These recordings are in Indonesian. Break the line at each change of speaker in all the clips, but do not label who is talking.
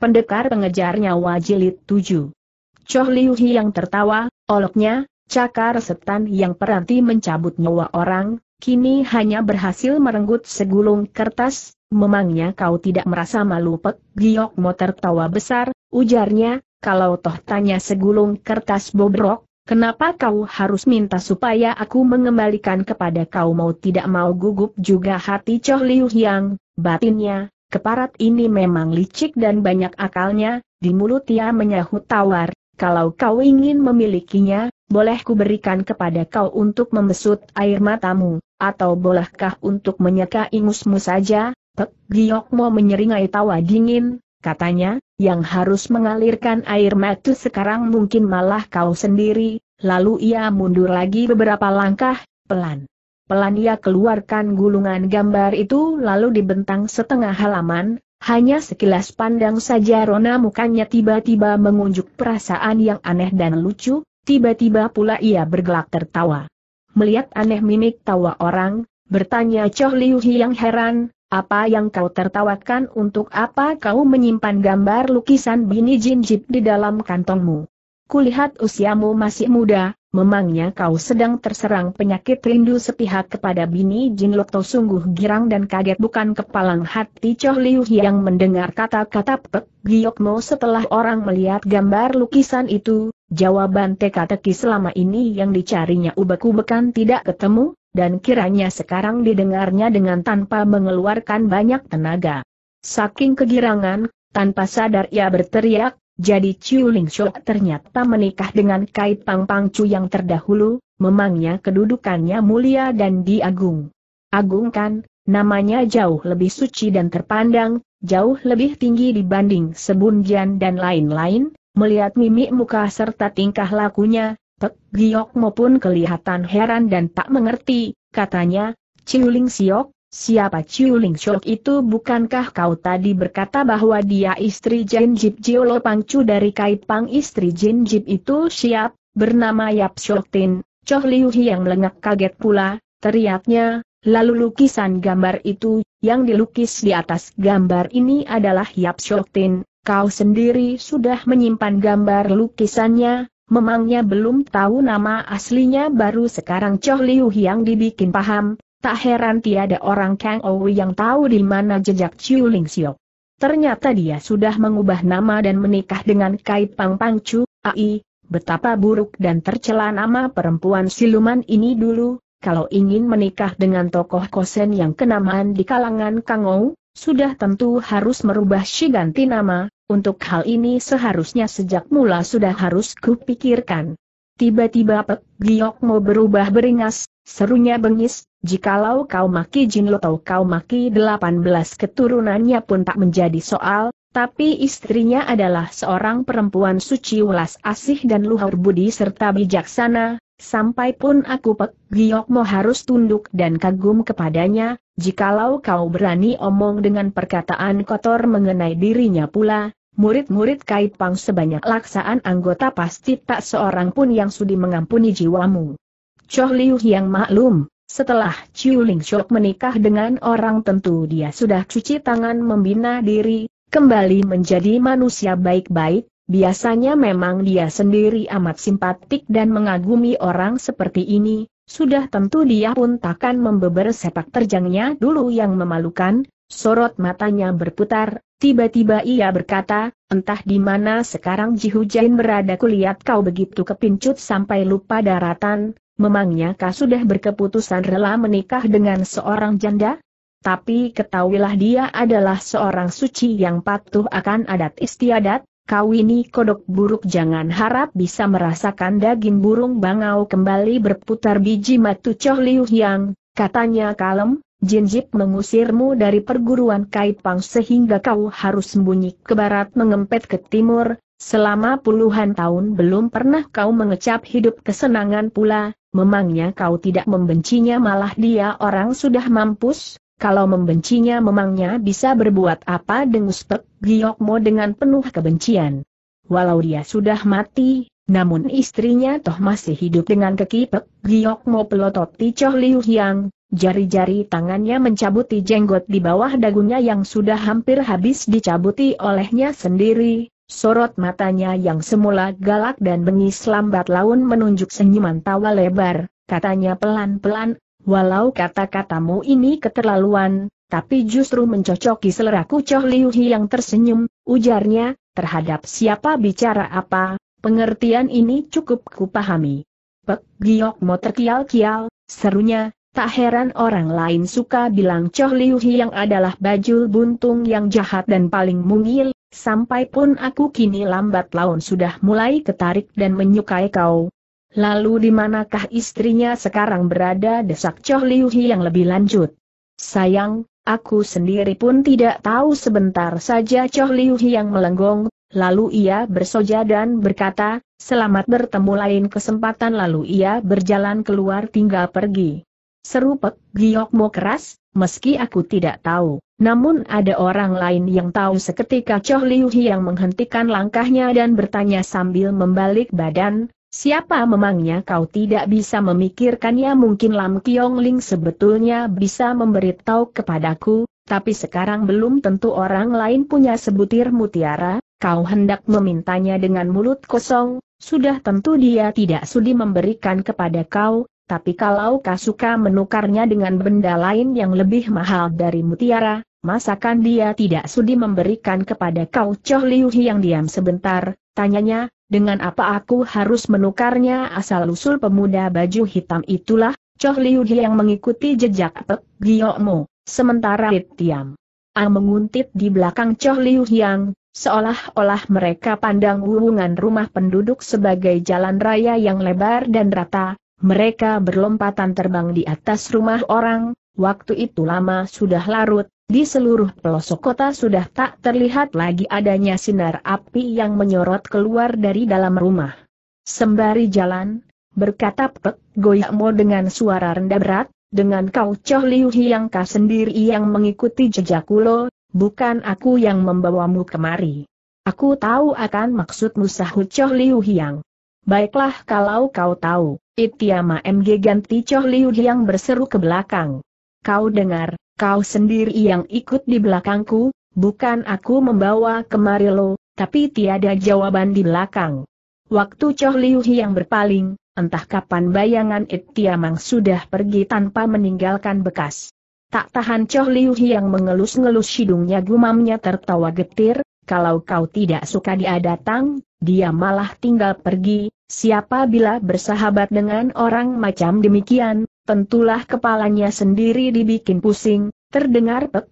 Pendekar pengejar nyawa jilid 7. Choh Liu yang tertawa, oloknya, cakar setan yang peranti mencabut nyawa orang, kini hanya berhasil merenggut segulung kertas, memangnya kau tidak merasa malu Pek Giok Mo tertawa besar, ujarnya, kalau toh tanya segulung kertas bobrok, kenapa kau harus minta supaya aku mengembalikan kepada kau mau tidak mau gugup juga hati Choh Liu yang, batinnya, Keparat ini memang licik dan banyak akalnya, di mulut ia menyahut tawar, kalau kau ingin memilikinya, boleh kuberikan kepada kau untuk membesut air matamu, atau bolehkah untuk menyeka ingusmu saja? Pek Giokmo menyeringai tawa dingin, katanya, yang harus mengalirkan air mata sekarang mungkin malah kau sendiri, lalu ia mundur lagi beberapa langkah, pelan. Pelan ia keluarkan gulungan gambar itu lalu dibentang setengah halaman, hanya sekilas pandang saja Rona mukanya tiba-tiba mengunjuk perasaan yang aneh dan lucu, tiba-tiba pula ia bergelak tertawa. Melihat aneh mimik tawa orang, bertanya Choh Liu yang heran, apa yang kau tertawakan untuk apa kau menyimpan gambar lukisan Bini Jinjit di dalam kantongmu? Kulihat usiamu masih muda, Memangnya kau sedang terserang penyakit rindu sepihak kepada bini Jin Loto sungguh girang dan kaget bukan kepalang hati Choh Liu yang mendengar kata-kata Pek Giokmo setelah orang melihat gambar lukisan itu, jawaban teka-teki selama ini yang dicarinya ubek-ubekan tidak ketemu, dan kiranya sekarang didengarnya dengan tanpa mengeluarkan banyak tenaga. Saking kegirangan, tanpa sadar ia berteriak, jadi Chiu Ling Shou ternyata menikah dengan Kai Pang Pang Chu yang terdahulu, memangnya kedudukannya mulia dan diagung. Agungkan, namanya jauh lebih suci dan terpandang, jauh lebih tinggi dibanding Sebunjian dan lain-lain, melihat mimik muka serta tingkah lakunya, Pek Giok maupun kelihatan heran dan tak mengerti, katanya, Chiu Ling Siok, Siapa Chiu Ling Chok itu bukankah kau tadi berkata bahwa dia istri Jin Jip Pang Chu dari Pang istri Jin Jip itu siap, bernama Yap Shok Tin, Choh Liu yang lengak kaget pula, teriaknya, lalu lukisan gambar itu, yang dilukis di atas gambar ini adalah Yap Shok Tin, kau sendiri sudah menyimpan gambar lukisannya, memangnya belum tahu nama aslinya baru sekarang Choh Liu yang dibikin paham, Tak heran tiada orang Kang Ou yang tahu di mana jejak Chiu Ling Siok. Ternyata dia sudah mengubah nama dan menikah dengan Kai Pang Pang Chu, ai, betapa buruk dan tercela nama perempuan siluman ini dulu, kalau ingin menikah dengan tokoh kosen yang kenamaan di kalangan Kang Ou, sudah tentu harus merubah si ganti nama, untuk hal ini seharusnya sejak mula sudah harus kupikirkan. Tiba-tiba Pek Giok mau berubah beringas, serunya bengis, Jikalau kau maki Jin Lo atau kau maki delapan belas keturunannya pun tak menjadi soal, tapi istrinya adalah seorang perempuan suci ulas asih dan luhur budi serta bijaksana, sampai pun aku Pek mau harus tunduk dan kagum kepadanya, jikalau kau berani omong dengan perkataan kotor mengenai dirinya pula, murid-murid Kaipang sebanyak laksaan anggota pasti tak seorang pun yang sudi mengampuni jiwamu. Choh Liu yang maklum, setelah Chiu Ling Shok menikah dengan orang tentu dia sudah cuci tangan membina diri, kembali menjadi manusia baik-baik, biasanya memang dia sendiri amat simpatik dan mengagumi orang seperti ini, sudah tentu dia pun takkan membeber sepak terjangnya dulu yang memalukan, sorot matanya berputar, Tiba-tiba ia berkata, entah di mana sekarang Jihujain berada kulihat kau begitu kepincut sampai lupa daratan, memangnya kau sudah berkeputusan rela menikah dengan seorang janda? Tapi ketahuilah dia adalah seorang suci yang patuh akan adat istiadat, kau ini kodok buruk jangan harap bisa merasakan daging burung bangau kembali berputar biji matu coh Liu Yang, katanya kalem, Jinjit mengusirmu dari perguruan Kaipang sehingga kau harus sembunyi ke barat mengempet ke timur, selama puluhan tahun belum pernah kau mengecap hidup kesenangan pula, memangnya kau tidak membencinya malah dia orang sudah mampus, kalau membencinya memangnya bisa berbuat apa dengan Pek Giokmo dengan penuh kebencian. Walau dia sudah mati, namun istrinya toh masih hidup dengan kekipek Giokmo pelototi Choh Liu Yang, Jari-jari tangannya mencabuti jenggot di bawah dagunya yang sudah hampir habis dicabuti olehnya sendiri, sorot matanya yang semula galak dan bengis lambat laun menunjuk senyuman tawa lebar, katanya pelan-pelan, walau kata-katamu ini keterlaluan, tapi justru mencocoki seleraku Choh Liu Hi yang tersenyum, ujarnya, terhadap siapa bicara apa, pengertian ini cukup kupahami. Pek Giok mau terkial-kial, serunya, Tak heran orang lain suka bilang Choh Liu Hiang adalah bajul buntung yang jahat dan paling mungil, sampai pun aku kini lambat laun sudah mulai ketarik dan menyukai kau. Lalu di manakah istrinya sekarang berada desak Choh Liu Hiang lebih lanjut? Sayang, aku sendiri pun tidak tahu sebentar saja Choh Liu Hiang melenggong, lalu ia bersoja dan berkata, selamat bertemu lain kesempatan lalu ia berjalan keluar tinggal pergi. Seru Pek Giokmo keras, meski aku tidak tahu. Namun ada orang lain yang tahu seketika Choh Liu yang menghentikan langkahnya dan bertanya sambil membalik badan, Siapa memangnya kau tidak bisa memikirkannya mungkin Lam Kiong Ling sebetulnya bisa memberitahu kepadaku, tapi sekarang belum tentu orang lain punya sebutir mutiara, kau hendak memintanya dengan mulut kosong, sudah tentu dia tidak sudi memberikan kepada kau, tapi kalau kau suka menukarnya dengan benda lain yang lebih mahal dari mutiara, masakan dia tidak sudi memberikan kepada kau Choh Liu yang diam sebentar, tanyanya, dengan apa aku harus menukarnya asal-usul pemuda baju hitam itulah, Choh Liu yang mengikuti jejak Pek sementara Rit Tiam. Ang menguntit di belakang Choh Liu yang Seolah-olah mereka pandang hubungan rumah penduduk sebagai jalan raya yang lebar dan rata, mereka berlompatan terbang di atas rumah orang, waktu itu lama sudah larut, di seluruh pelosok kota sudah tak terlihat lagi adanya sinar api yang menyorot keluar dari dalam rumah. Sembari jalan, berkata Pek Goyakmo dengan suara rendah berat, dengan kau Choh Liu ka sendiri yang mengikuti jejak Kulo, bukan aku yang membawamu kemari. Aku tahu akan maksudmu sahut Choh Liu Hiang. Baiklah kalau kau tahu. Itiama MG ganti Choh Liu yang berseru ke belakang. Kau dengar, kau sendiri yang ikut di belakangku, bukan aku membawa kemari lo, tapi tiada jawaban di belakang. Waktu Choh Liu yang berpaling, entah kapan bayangan Itiamang sudah pergi tanpa meninggalkan bekas. Tak tahan Choh Liu yang mengelus-ngelus hidungnya gumamnya tertawa getir, kalau kau tidak suka dia datang, dia malah tinggal pergi, Siapa bila bersahabat dengan orang macam demikian, tentulah kepalanya sendiri dibikin pusing, terdengar Pek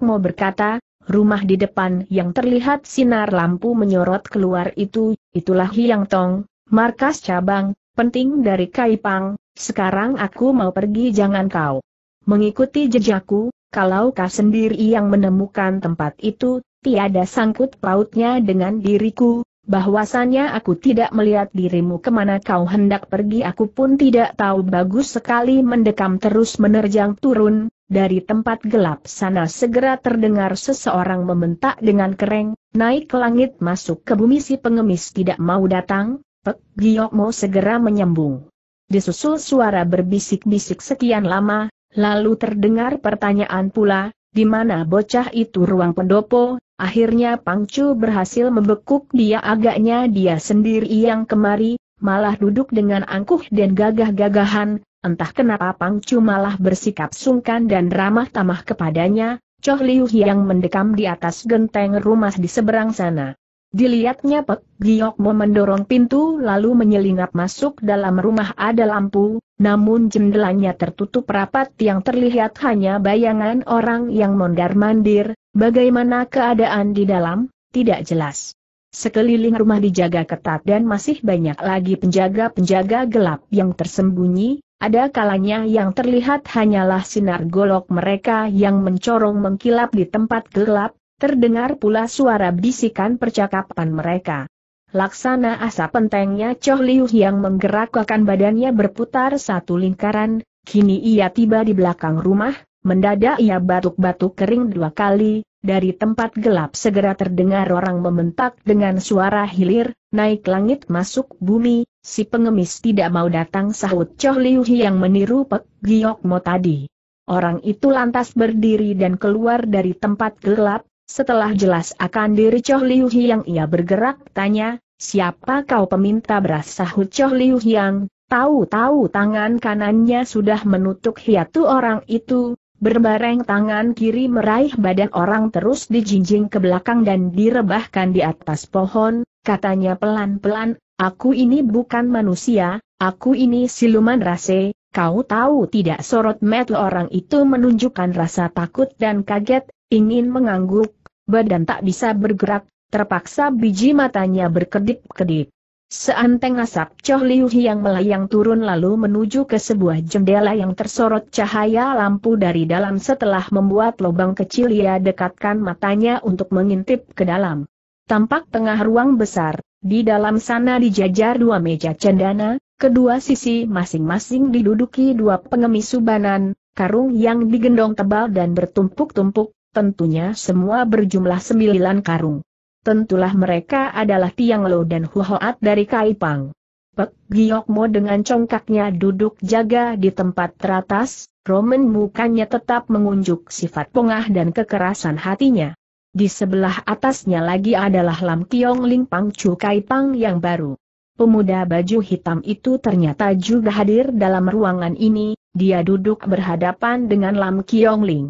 mau berkata, rumah di depan yang terlihat sinar lampu menyorot keluar itu, itulah Hiang Tong, markas cabang, penting dari Kaipang, sekarang aku mau pergi jangan kau mengikuti jejakku, kalau kau sendiri yang menemukan tempat itu, tiada sangkut pautnya dengan diriku, bahwasannya aku tidak melihat dirimu kemana kau hendak pergi aku pun tidak tahu bagus sekali mendekam terus menerjang turun, dari tempat gelap sana segera terdengar seseorang membentak dengan kereng, naik ke langit masuk ke bumi si pengemis tidak mau datang, Pek Giok mau segera menyambung. Disusul suara berbisik-bisik sekian lama, lalu terdengar pertanyaan pula, di mana bocah itu ruang pendopo, akhirnya Pangcu berhasil membekuk dia agaknya dia sendiri yang kemari, malah duduk dengan angkuh dan gagah-gagahan, entah kenapa Pangcu malah bersikap sungkan dan ramah tamah kepadanya, Choh Liu yang mendekam di atas genteng rumah di seberang sana. Dilihatnya Pek Giok Mo mendorong pintu lalu menyelinap masuk dalam rumah ada lampu, namun jendelanya tertutup rapat yang terlihat hanya bayangan orang yang mondar-mandir, bagaimana keadaan di dalam, tidak jelas. Sekeliling rumah dijaga ketat dan masih banyak lagi penjaga-penjaga gelap yang tersembunyi, ada kalanya yang terlihat hanyalah sinar golok mereka yang mencorong mengkilap di tempat gelap, Terdengar pula suara bisikan percakapan mereka. Laksana asap pentengnya Choh Liu yang menggerakkan badannya berputar satu lingkaran, kini ia tiba di belakang rumah, mendadak ia batuk-batuk kering dua kali, dari tempat gelap segera terdengar orang membentak dengan suara hilir, naik langit masuk bumi, si pengemis tidak mau datang sahut Choh Liu yang meniru Pek Giok Mo tadi. Orang itu lantas berdiri dan keluar dari tempat gelap, setelah jelas akan diri Choh Liu Hiang ia bergerak tanya, siapa kau peminta beras sahut Choh Liu Hiang, tahu-tahu tangan kanannya sudah menutup hiatu orang itu, berbareng tangan kiri meraih badan orang terus dijinjing ke belakang dan direbahkan di atas pohon, katanya pelan-pelan, aku ini bukan manusia, aku ini siluman rase, Kau tahu tidak sorot mata orang itu menunjukkan rasa takut dan kaget, ingin mengangguk, badan tak bisa bergerak, terpaksa biji matanya berkedip-kedip. Seanteng asap Choh Liu yang melayang turun lalu menuju ke sebuah jendela yang tersorot cahaya lampu dari dalam setelah membuat lubang kecil ia dekatkan matanya untuk mengintip ke dalam. Tampak tengah ruang besar, di dalam sana dijajar dua meja cendana, Kedua sisi masing-masing diduduki dua pengemis subanan, karung yang digendong tebal dan bertumpuk-tumpuk, tentunya semua berjumlah sembilan karung. Tentulah mereka adalah Tiang Lo dan Huhoat dari Kaipang. Pek Giokmo dengan congkaknya duduk jaga di tempat teratas, Roman mukanya tetap mengunjuk sifat pongah dan kekerasan hatinya. Di sebelah atasnya lagi adalah Lam Kiong Ling Pang Chu Kaipang yang baru. Pemuda baju hitam itu ternyata juga hadir dalam ruangan ini, dia duduk berhadapan dengan Lam Kiong Ling.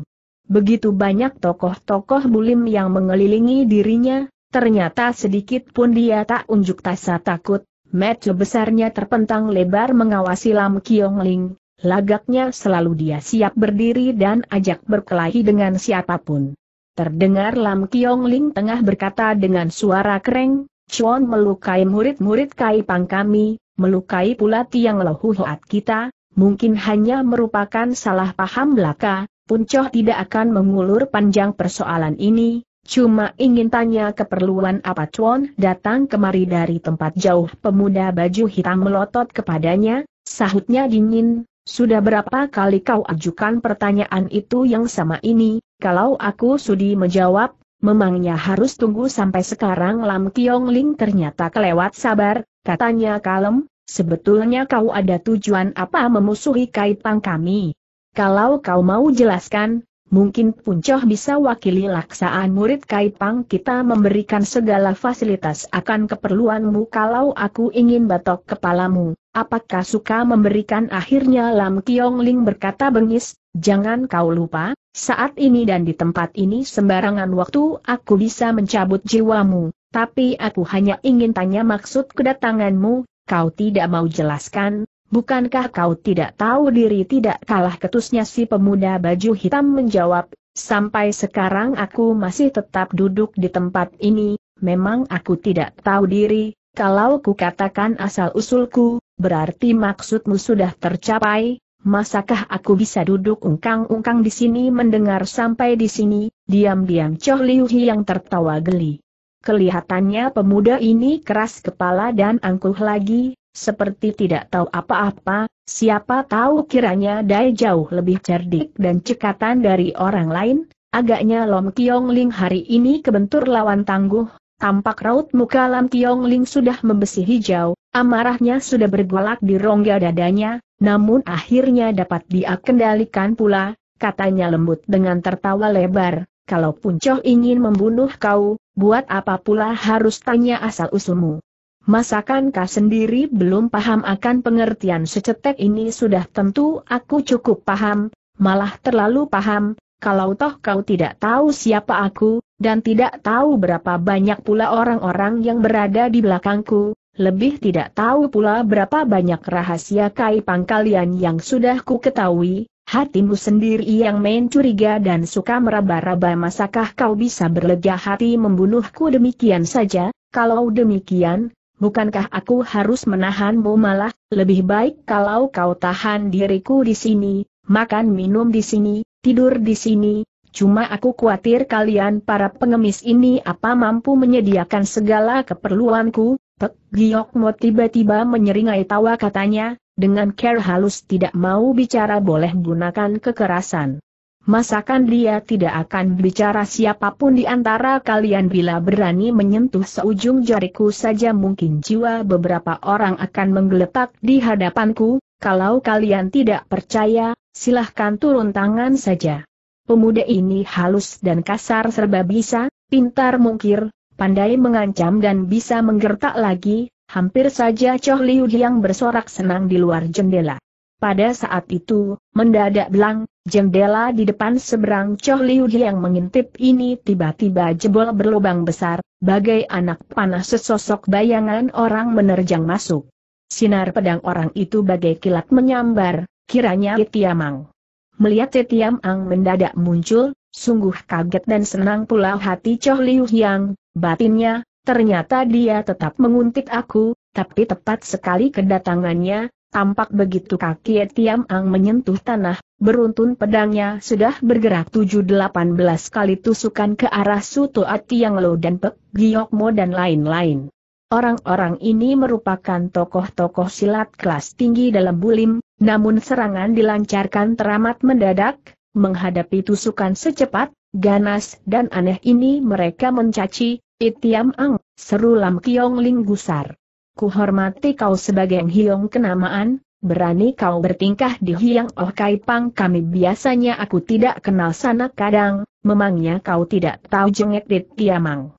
Begitu banyak tokoh-tokoh bulim yang mengelilingi dirinya, ternyata sedikit pun dia tak unjuk rasa takut, mata besarnya terpentang lebar mengawasi Lam Kiong Ling, lagaknya selalu dia siap berdiri dan ajak berkelahi dengan siapapun. Terdengar Lam Kiong Ling tengah berkata dengan suara kereng, Chuan melukai murid-murid Kaipang kami, melukai pula tiang lohuhoat kita, mungkin hanya merupakan salah paham belaka, Puncoh tidak akan mengulur panjang persoalan ini, cuma ingin tanya keperluan apa Chuan datang kemari dari tempat jauh pemuda baju hitam melotot kepadanya, sahutnya dingin, sudah berapa kali kau ajukan pertanyaan itu yang sama ini, kalau aku sudi menjawab, Memangnya harus tunggu sampai sekarang Lam Kiong Ling ternyata kelewat sabar, katanya kalem, sebetulnya kau ada tujuan apa memusuhi kaitan kami? Kalau kau mau jelaskan, mungkin Puncoh bisa wakili laksaan murid Kaipang kita memberikan segala fasilitas akan keperluanmu kalau aku ingin batok kepalamu. Apakah suka memberikan akhirnya Lam Kiong Ling berkata bengis, jangan kau lupa, saat ini dan di tempat ini sembarangan waktu aku bisa mencabut jiwamu, tapi aku hanya ingin tanya maksud kedatanganmu, kau tidak mau jelaskan, Bukankah kau tidak tahu diri tidak kalah ketusnya si pemuda baju hitam menjawab, sampai sekarang aku masih tetap duduk di tempat ini, memang aku tidak tahu diri, kalau ku katakan asal-usulku, berarti maksudmu sudah tercapai, masakah aku bisa duduk ungkang-ungkang di sini mendengar sampai di sini, diam-diam Choh Liu yang tertawa geli. Kelihatannya pemuda ini keras kepala dan angkuh lagi, seperti tidak tahu apa-apa, siapa tahu kiranya Dai jauh lebih cerdik dan cekatan dari orang lain, agaknya Lom Kiong Ling hari ini kebentur lawan tangguh, tampak raut muka Lam Kiong Ling sudah membesi hijau, amarahnya sudah bergolak di rongga dadanya, namun akhirnya dapat dia kendalikan pula, katanya lembut dengan tertawa lebar, kalau Puncoh ingin membunuh kau, buat apa pula harus tanya asal-usulmu. Masakan kau sendiri belum paham akan pengertian secetek ini sudah tentu aku cukup paham, malah terlalu paham, kalau toh kau tidak tahu siapa aku, dan tidak tahu berapa banyak pula orang-orang yang berada di belakangku, lebih tidak tahu pula berapa banyak rahasia kai pangkalian yang sudah ku ketahui, hatimu sendiri yang main curiga dan suka meraba-raba masakah kau bisa berlega hati membunuhku demikian saja, kalau demikian, bukankah aku harus menahanmu malah, lebih baik kalau kau tahan diriku di sini, makan minum di sini, tidur di sini, cuma aku khawatir kalian para pengemis ini apa mampu menyediakan segala keperluanku, Pek Giokmo tiba-tiba menyeringai tawa katanya, dengan care halus tidak mau bicara boleh gunakan kekerasan. Masakan dia tidak akan bicara siapapun di antara kalian bila berani menyentuh seujung jariku saja mungkin jiwa beberapa orang akan menggeletak di hadapanku, kalau kalian tidak percaya, silahkan turun tangan saja. Pemuda ini halus dan kasar serba bisa, pintar mungkir, pandai mengancam dan bisa menggertak lagi, hampir saja Choh Liu yang bersorak senang di luar jendela. Pada saat itu, mendadak belang, jendela di depan seberang Choh Liu yang mengintip ini tiba-tiba jebol berlubang besar, bagai anak panah sesosok bayangan orang menerjang masuk. Sinar pedang orang itu bagai kilat menyambar, kiranya Tiamang. Melihat Tiamang mendadak muncul, sungguh kaget dan senang pula hati Choh Liu yang, batinnya, ternyata dia tetap menguntit aku, tapi tepat sekali kedatangannya, Tampak begitu kaki Tiam Ang menyentuh tanah, beruntun pedangnya sudah bergerak 7-18 kali tusukan ke arah Suto Tiang Lo dan Pek Giok Mo dan lain-lain. Orang-orang ini merupakan tokoh-tokoh silat kelas tinggi dalam bulim, namun serangan dilancarkan teramat mendadak, menghadapi tusukan secepat, ganas dan aneh ini mereka mencaci, Itiam Ang, seru Lam Kiong Ling Gusar kuhormati kau sebagai Hiong kenamaan, berani kau bertingkah di Hiang Oh Kai Pang kami biasanya aku tidak kenal sana kadang, memangnya kau tidak tahu jengek di Tiamang.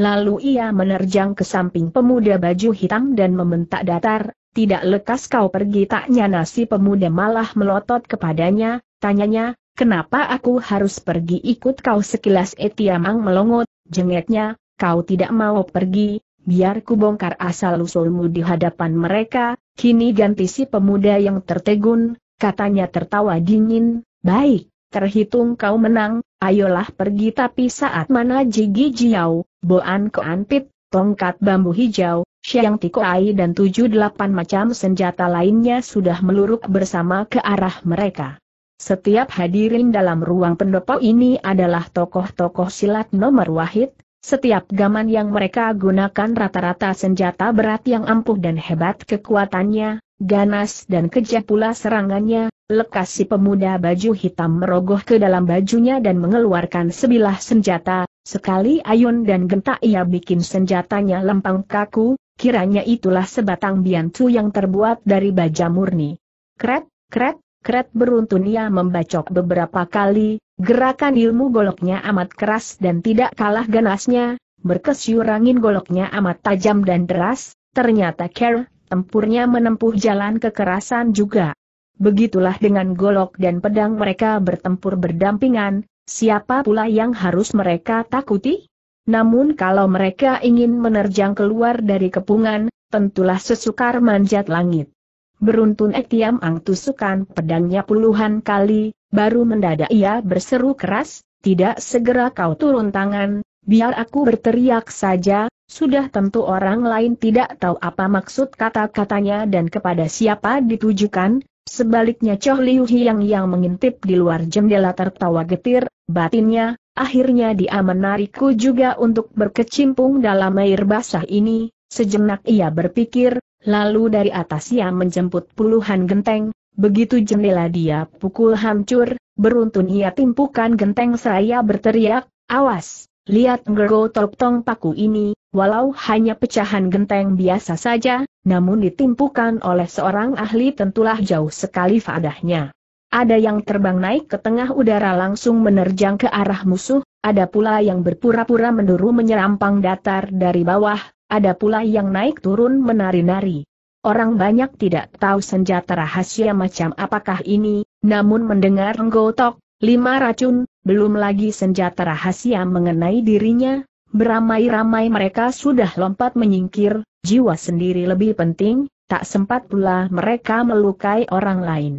Lalu ia menerjang ke samping pemuda baju hitam dan membentak datar, tidak lekas kau pergi tak nyana pemuda malah melotot kepadanya, tanyanya, kenapa aku harus pergi ikut kau sekilas Etiamang melongot, jengeknya, kau tidak mau pergi, biar ku bongkar asal-usulmu di hadapan mereka, kini ganti si pemuda yang tertegun, katanya tertawa dingin, baik, terhitung kau menang, ayolah pergi tapi saat mana Jigi jiau, Boan Koanpit, tongkat bambu hijau, Siang Tikoai dan tujuh delapan macam senjata lainnya sudah meluruk bersama ke arah mereka. Setiap hadirin dalam ruang pendopo ini adalah tokoh-tokoh silat nomor wahid, setiap gaman yang mereka gunakan rata-rata senjata berat yang ampuh dan hebat kekuatannya, ganas dan kejam pula serangannya, lekas si pemuda baju hitam merogoh ke dalam bajunya dan mengeluarkan sebilah senjata, sekali ayun dan genta ia bikin senjatanya lempang kaku, kiranya itulah sebatang biantu yang terbuat dari baja murni. Kret, kret, Kret beruntun ia membacok beberapa kali, gerakan ilmu goloknya amat keras dan tidak kalah ganasnya, Berkesyurangin goloknya amat tajam dan deras, ternyata Kerr, tempurnya menempuh jalan kekerasan juga. Begitulah dengan golok dan pedang mereka bertempur berdampingan, siapa pula yang harus mereka takuti? Namun kalau mereka ingin menerjang keluar dari kepungan, tentulah sesukar manjat langit. Beruntun Etiam Ang tusukan pedangnya puluhan kali, baru mendadak ia berseru keras, tidak segera kau turun tangan, biar aku berteriak saja, sudah tentu orang lain tidak tahu apa maksud kata-katanya dan kepada siapa ditujukan, sebaliknya Choh Liu Hiang yang mengintip di luar jendela tertawa getir, batinnya, akhirnya dia menarikku juga untuk berkecimpung dalam air basah ini, sejenak ia berpikir, Lalu dari atas ia menjemput puluhan genteng, begitu jendela dia pukul hancur, beruntun ia timpukan genteng seraya berteriak, awas, lihat ngero tong paku ini, walau hanya pecahan genteng biasa saja, namun ditimpukan oleh seorang ahli tentulah jauh sekali fadahnya. Ada yang terbang naik ke tengah udara langsung menerjang ke arah musuh, ada pula yang berpura-pura menduru menyerampang datar dari bawah, ada pula yang naik turun menari-nari. Orang banyak tidak tahu senjata rahasia macam apakah ini, namun mendengar nggotok, lima racun, belum lagi senjata rahasia mengenai dirinya, beramai-ramai mereka sudah lompat menyingkir, jiwa sendiri lebih penting, tak sempat pula mereka melukai orang lain.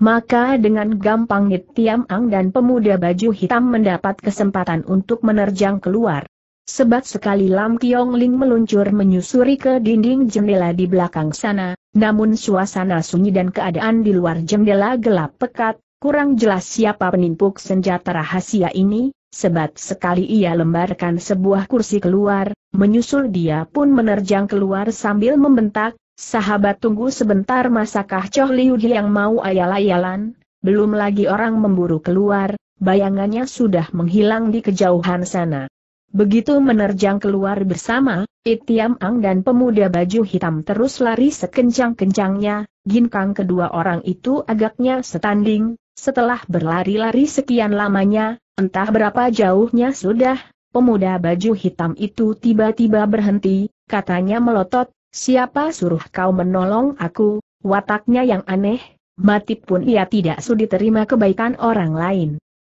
Maka dengan gampang Nit Tiam Ang dan pemuda baju hitam mendapat kesempatan untuk menerjang keluar. Sebat sekali Lam Kiong Ling meluncur menyusuri ke dinding jendela di belakang sana, namun suasana sunyi dan keadaan di luar jendela gelap pekat, kurang jelas siapa penimpuk senjata rahasia ini, sebat sekali ia lembarkan sebuah kursi keluar, menyusul dia pun menerjang keluar sambil membentak, sahabat tunggu sebentar masakah Choh Liu yang mau ayal-ayalan, belum lagi orang memburu keluar, bayangannya sudah menghilang di kejauhan sana. Begitu menerjang keluar bersama, Itiam Ang dan pemuda baju hitam terus lari sekencang-kencangnya, ginkang kedua orang itu agaknya setanding, setelah berlari-lari sekian lamanya, entah berapa jauhnya sudah, pemuda baju hitam itu tiba-tiba berhenti, katanya melotot, siapa suruh kau menolong aku, wataknya yang aneh, mati pun ia tidak sudi terima kebaikan orang lain.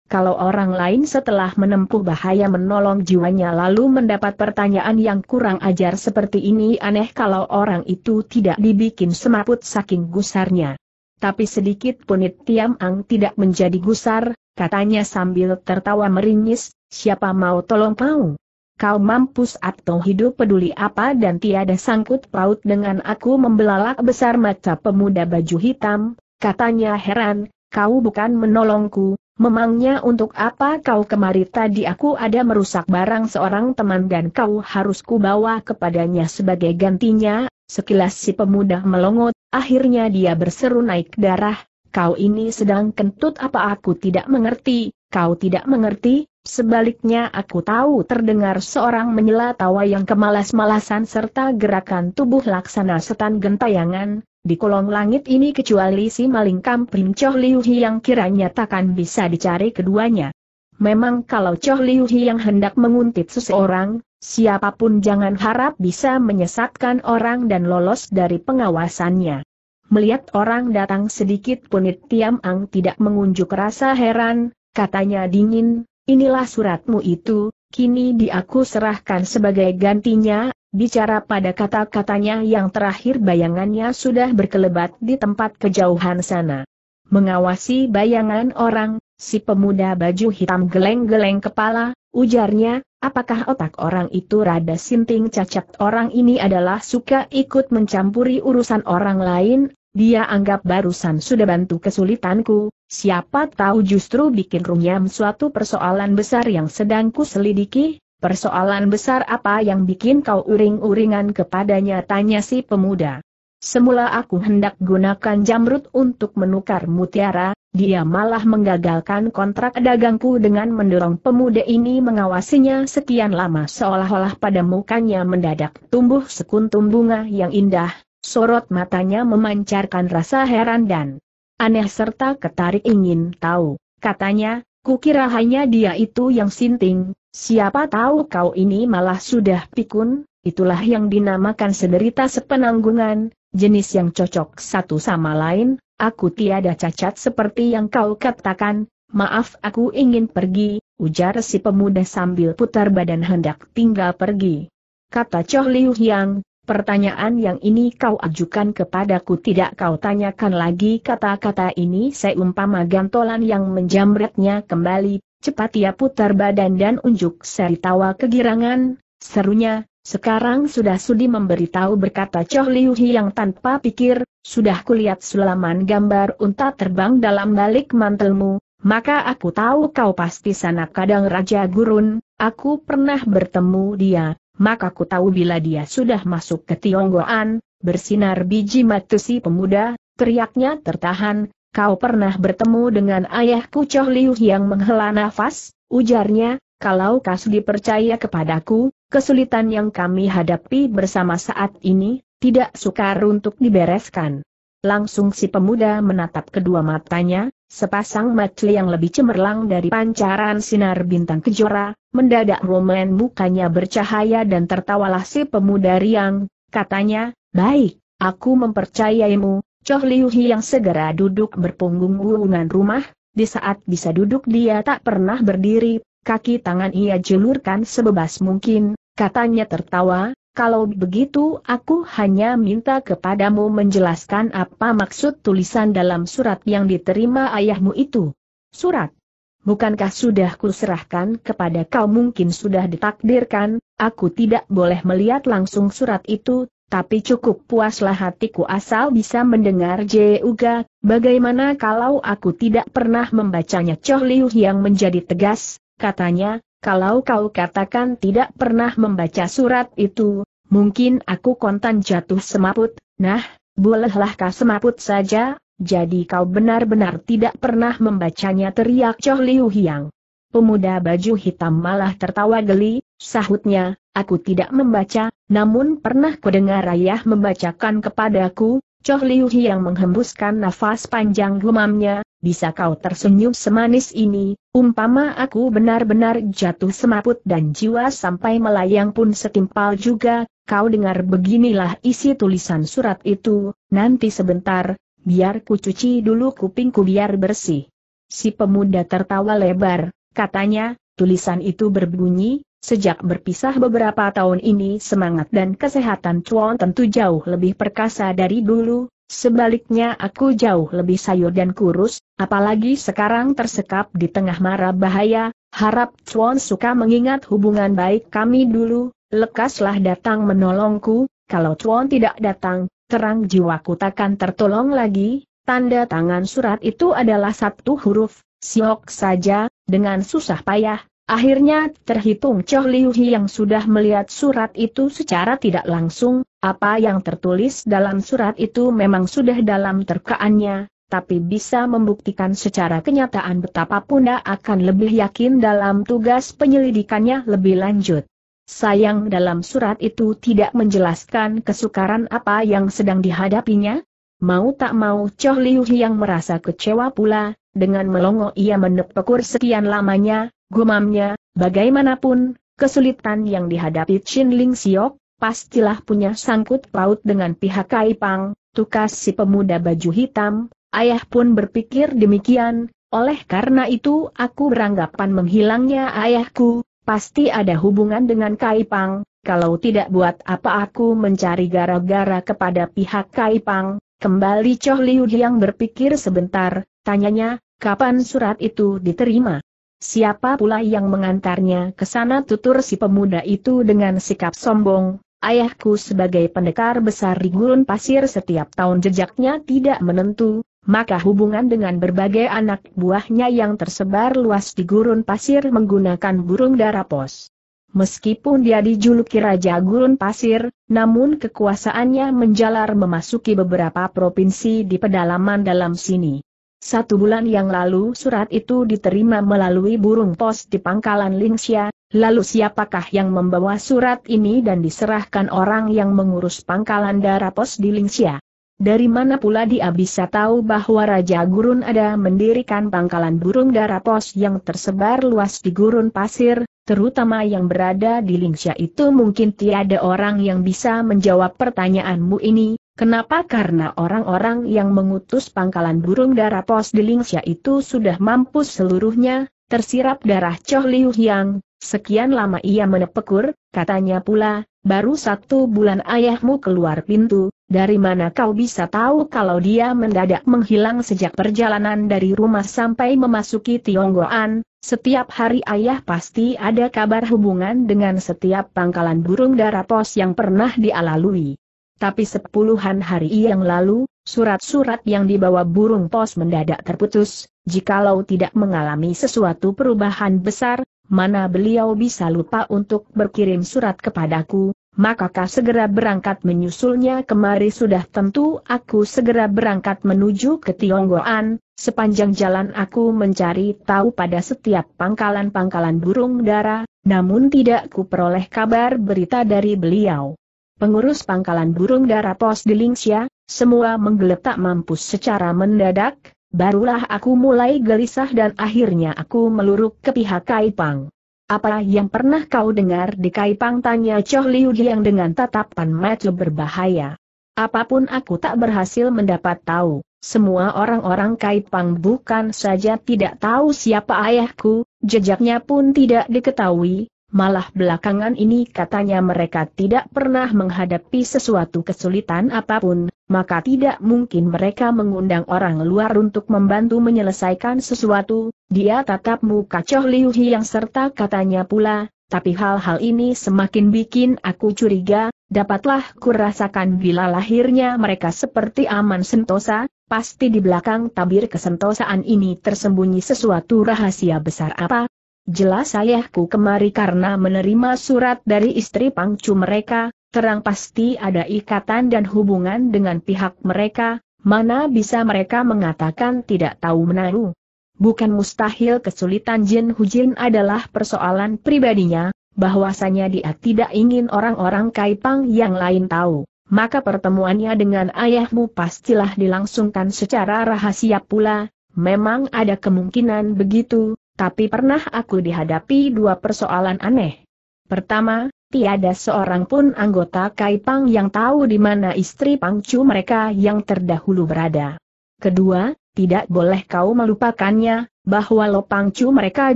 Kalau orang lain setelah menempuh bahaya menolong jiwanya lalu mendapat pertanyaan yang kurang ajar seperti ini aneh kalau orang itu tidak dibikin semaput saking gusarnya. Tapi sedikit pun Tiam Ang tidak menjadi gusar, katanya sambil tertawa meringis, siapa mau tolong kau? Kau mampus atau hidup peduli apa dan tiada sangkut paut dengan aku membelalak besar mata pemuda baju hitam, katanya heran, kau bukan menolongku, Memangnya untuk apa kau kemari tadi aku ada merusak barang seorang teman dan kau harus bawa kepadanya sebagai gantinya, sekilas si pemuda melongot, akhirnya dia berseru naik darah, kau ini sedang kentut apa aku tidak mengerti, kau tidak mengerti, sebaliknya aku tahu terdengar seorang menyela tawa yang kemalas-malasan serta gerakan tubuh laksana setan gentayangan, di kolong langit ini kecuali si maling kamprim Choh Liu yang kiranya takkan bisa dicari keduanya. Memang kalau Choh Liu yang hendak menguntit seseorang, siapapun jangan harap bisa menyesatkan orang dan lolos dari pengawasannya. Melihat orang datang sedikit punit Tiam Ang tidak mengunjuk rasa heran, katanya dingin, inilah suratmu itu, kini di serahkan sebagai gantinya, Bicara pada kata-katanya yang terakhir bayangannya sudah berkelebat di tempat kejauhan sana. Mengawasi bayangan orang, si pemuda baju hitam geleng-geleng kepala, ujarnya, apakah otak orang itu rada sinting cacat orang ini adalah suka ikut mencampuri urusan orang lain, dia anggap barusan sudah bantu kesulitanku, siapa tahu justru bikin runyam suatu persoalan besar yang sedang ku selidiki, Persoalan besar apa yang bikin kau uring-uringan kepadanya tanya si pemuda. Semula aku hendak gunakan jamrut untuk menukar mutiara, dia malah menggagalkan kontrak dagangku dengan mendorong pemuda ini mengawasinya sekian lama seolah-olah pada mukanya mendadak tumbuh sekuntum bunga yang indah, sorot matanya memancarkan rasa heran dan aneh serta ketarik ingin tahu, katanya, kukira hanya dia itu yang sinting, Siapa tahu kau ini malah sudah pikun, itulah yang dinamakan sederita sepenanggungan, jenis yang cocok satu sama lain, aku tiada cacat seperti yang kau katakan, maaf aku ingin pergi, ujar si pemuda sambil putar badan hendak tinggal pergi. Kata Choh Liu Hyang, pertanyaan yang ini kau ajukan kepadaku tidak kau tanyakan lagi kata-kata ini seumpama gantolan yang menjamretnya kembali Cepat ia putar badan dan unjuk seri tawa kegirangan, serunya, sekarang sudah sudi memberitahu berkata Choh Liu yang tanpa pikir, sudah kulihat sulaman gambar unta terbang dalam balik mantelmu, maka aku tahu kau pasti sana kadang Raja Gurun, aku pernah bertemu dia, maka aku tahu bila dia sudah masuk ke Tionggoan, bersinar biji matusi pemuda, teriaknya tertahan, kau pernah bertemu dengan ayahku Choh Liu yang menghela nafas, ujarnya, kalau kau dipercaya kepadaku, kesulitan yang kami hadapi bersama saat ini, tidak sukar untuk dibereskan. Langsung si pemuda menatap kedua matanya, sepasang mata yang lebih cemerlang dari pancaran sinar bintang kejora, mendadak roman mukanya bercahaya dan tertawalah si pemuda riang, katanya, baik, aku mempercayaimu, Choh Liu Hi yang segera duduk berpunggung gulungan rumah, di saat bisa duduk dia tak pernah berdiri, kaki tangan ia julurkan sebebas mungkin, katanya tertawa, kalau begitu aku hanya minta kepadamu menjelaskan apa maksud tulisan dalam surat yang diterima ayahmu itu. Surat. Bukankah sudah kuserahkan kepada kau mungkin sudah ditakdirkan, aku tidak boleh melihat langsung surat itu, tapi cukup puaslah hatiku asal bisa mendengar Jeuga. Uga, bagaimana kalau aku tidak pernah membacanya Choh Liu yang menjadi tegas, katanya, kalau kau katakan tidak pernah membaca surat itu, mungkin aku kontan jatuh semaput, nah, bolehlah kau semaput saja, jadi kau benar-benar tidak pernah membacanya teriak Choh Liu Hiang. Pemuda baju hitam malah tertawa geli, sahutnya, aku tidak membaca, namun pernah kudengar ayah membacakan kepadaku, Choh Liu yang menghembuskan nafas panjang gumamnya, bisa kau tersenyum semanis ini, umpama aku benar-benar jatuh semaput dan jiwa sampai melayang pun setimpal juga, kau dengar beginilah isi tulisan surat itu, nanti sebentar, biar ku cuci dulu kupingku biar bersih. Si pemuda tertawa lebar, katanya, tulisan itu berbunyi, Sejak berpisah beberapa tahun ini semangat dan kesehatan Chuan tentu jauh lebih perkasa dari dulu, sebaliknya aku jauh lebih sayur dan kurus, apalagi sekarang tersekap di tengah mara bahaya, harap Chuan suka mengingat hubungan baik kami dulu, lekaslah datang menolongku, kalau Chuan tidak datang, terang jiwaku takkan tertolong lagi, tanda tangan surat itu adalah satu huruf, siok saja, dengan susah payah, Akhirnya terhitung Choh Liu yang sudah melihat surat itu secara tidak langsung, apa yang tertulis dalam surat itu memang sudah dalam terkaannya, tapi bisa membuktikan secara kenyataan betapa Punda akan lebih yakin dalam tugas penyelidikannya lebih lanjut. Sayang dalam surat itu tidak menjelaskan kesukaran apa yang sedang dihadapinya, Mau tak mau Choh Liu yang merasa kecewa pula, dengan melongo ia menepukur sekian lamanya, Gumamnya, bagaimanapun, kesulitan yang dihadapi Chin Ling Siok, pastilah punya sangkut paut dengan pihak Kaipang, tukas si pemuda baju hitam, ayah pun berpikir demikian, oleh karena itu aku beranggapan menghilangnya ayahku, pasti ada hubungan dengan Kaipang, kalau tidak buat apa aku mencari gara-gara kepada pihak Kaipang, kembali Choh Liu yang berpikir sebentar, tanyanya, kapan surat itu diterima? Siapa pula yang mengantarnya ke sana tutur si pemuda itu dengan sikap sombong, ayahku sebagai pendekar besar di gurun pasir setiap tahun jejaknya tidak menentu, maka hubungan dengan berbagai anak buahnya yang tersebar luas di gurun pasir menggunakan burung pos. Meskipun dia dijuluki Raja Gurun Pasir, namun kekuasaannya menjalar memasuki beberapa provinsi di pedalaman dalam sini. Satu bulan yang lalu surat itu diterima melalui burung pos di pangkalan Lingxia, lalu siapakah yang membawa surat ini dan diserahkan orang yang mengurus pangkalan darah pos di Lingxia? Dari mana pula dia bisa tahu bahwa Raja Gurun ada mendirikan pangkalan burung darah pos yang tersebar luas di gurun pasir, terutama yang berada di Lingxia itu mungkin tiada orang yang bisa menjawab pertanyaanmu ini, Kenapa? Karena orang-orang yang mengutus pangkalan burung darah pos di Lingxia itu sudah mampus seluruhnya, tersirap darah Choh Liu Yang, sekian lama ia menepekur, katanya pula, baru satu bulan ayahmu keluar pintu, dari mana kau bisa tahu kalau dia mendadak menghilang sejak perjalanan dari rumah sampai memasuki Tionggoan, setiap hari ayah pasti ada kabar hubungan dengan setiap pangkalan burung darah pos yang pernah dialalui tapi sepuluhan hari yang lalu, surat-surat yang dibawa burung pos mendadak terputus, jikalau tidak mengalami sesuatu perubahan besar, mana beliau bisa lupa untuk berkirim surat kepadaku, makakah segera berangkat menyusulnya kemari sudah tentu aku segera berangkat menuju ke Tionggoan, sepanjang jalan aku mencari tahu pada setiap pangkalan-pangkalan burung darah, namun tidak ku peroleh kabar berita dari beliau pengurus pangkalan burung darah pos di Lingxia, semua menggeletak mampus secara mendadak, barulah aku mulai gelisah dan akhirnya aku meluruk ke pihak Kaipang. Apa yang pernah kau dengar di Kaipang tanya Choh Liu yang dengan tatapan mata berbahaya. Apapun aku tak berhasil mendapat tahu, semua orang-orang Kaipang bukan saja tidak tahu siapa ayahku, jejaknya pun tidak diketahui, Malah belakangan ini katanya mereka tidak pernah menghadapi sesuatu kesulitan apapun, maka tidak mungkin mereka mengundang orang luar untuk membantu menyelesaikan sesuatu. Dia tatap muka Choh Liu yang serta katanya pula, tapi hal-hal ini semakin bikin aku curiga, dapatlah kurasakan bila lahirnya mereka seperti aman sentosa, pasti di belakang tabir kesentosaan ini tersembunyi sesuatu rahasia besar apa, Jelas ayahku kemari karena menerima surat dari istri pangcu mereka, terang pasti ada ikatan dan hubungan dengan pihak mereka, mana bisa mereka mengatakan tidak tahu menahu. Bukan mustahil kesulitan Jin Hujin adalah persoalan pribadinya, bahwasanya dia tidak ingin orang-orang Kaipang yang lain tahu. Maka pertemuannya dengan ayahmu pastilah dilangsungkan secara rahasia pula, memang ada kemungkinan begitu, tapi pernah aku dihadapi dua persoalan aneh. Pertama, tiada seorang pun anggota Kaipang yang tahu di mana istri Pangcu mereka yang terdahulu berada. Kedua, tidak boleh kau melupakannya, bahwa Pangcu mereka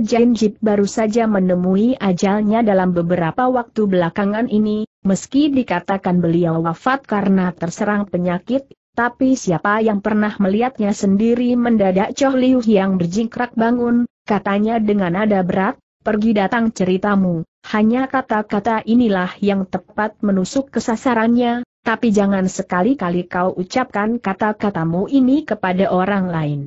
Jainjit baru saja menemui ajalnya dalam beberapa waktu belakangan ini, meski dikatakan beliau wafat karena terserang penyakit, tapi siapa yang pernah melihatnya sendiri mendadak Choh Liu yang berjingkrak bangun, katanya dengan nada berat, pergi datang ceritamu, hanya kata-kata inilah yang tepat menusuk kesasarannya, tapi jangan sekali-kali kau ucapkan kata-katamu ini kepada orang lain.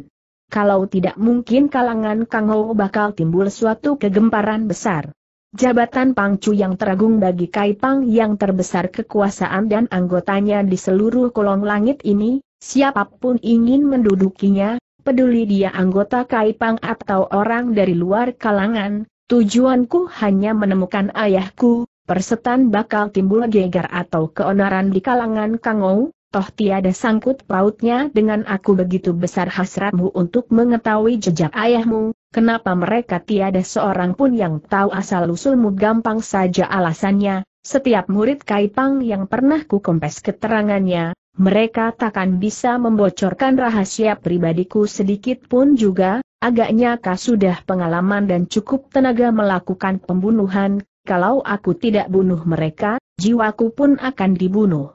Kalau tidak mungkin kalangan Kang Ho bakal timbul suatu kegemparan besar. Jabatan Pangcu yang teragung bagi Kaipang yang terbesar kekuasaan dan anggotanya di seluruh kolong langit ini, siapapun ingin mendudukinya, peduli dia anggota Kaipang atau orang dari luar kalangan, tujuanku hanya menemukan ayahku, persetan bakal timbul gegar atau keonaran di kalangan Kangou, toh tiada sangkut pautnya dengan aku begitu besar hasratmu untuk mengetahui jejak ayahmu, Kenapa mereka tiada seorang pun yang tahu asal-usulmu gampang saja alasannya, setiap murid Kaipang yang pernah ku kempes keterangannya, mereka takkan bisa membocorkan rahasia pribadiku sedikit pun juga, agaknya kau sudah pengalaman dan cukup tenaga melakukan pembunuhan, kalau aku tidak bunuh mereka, jiwaku pun akan dibunuh.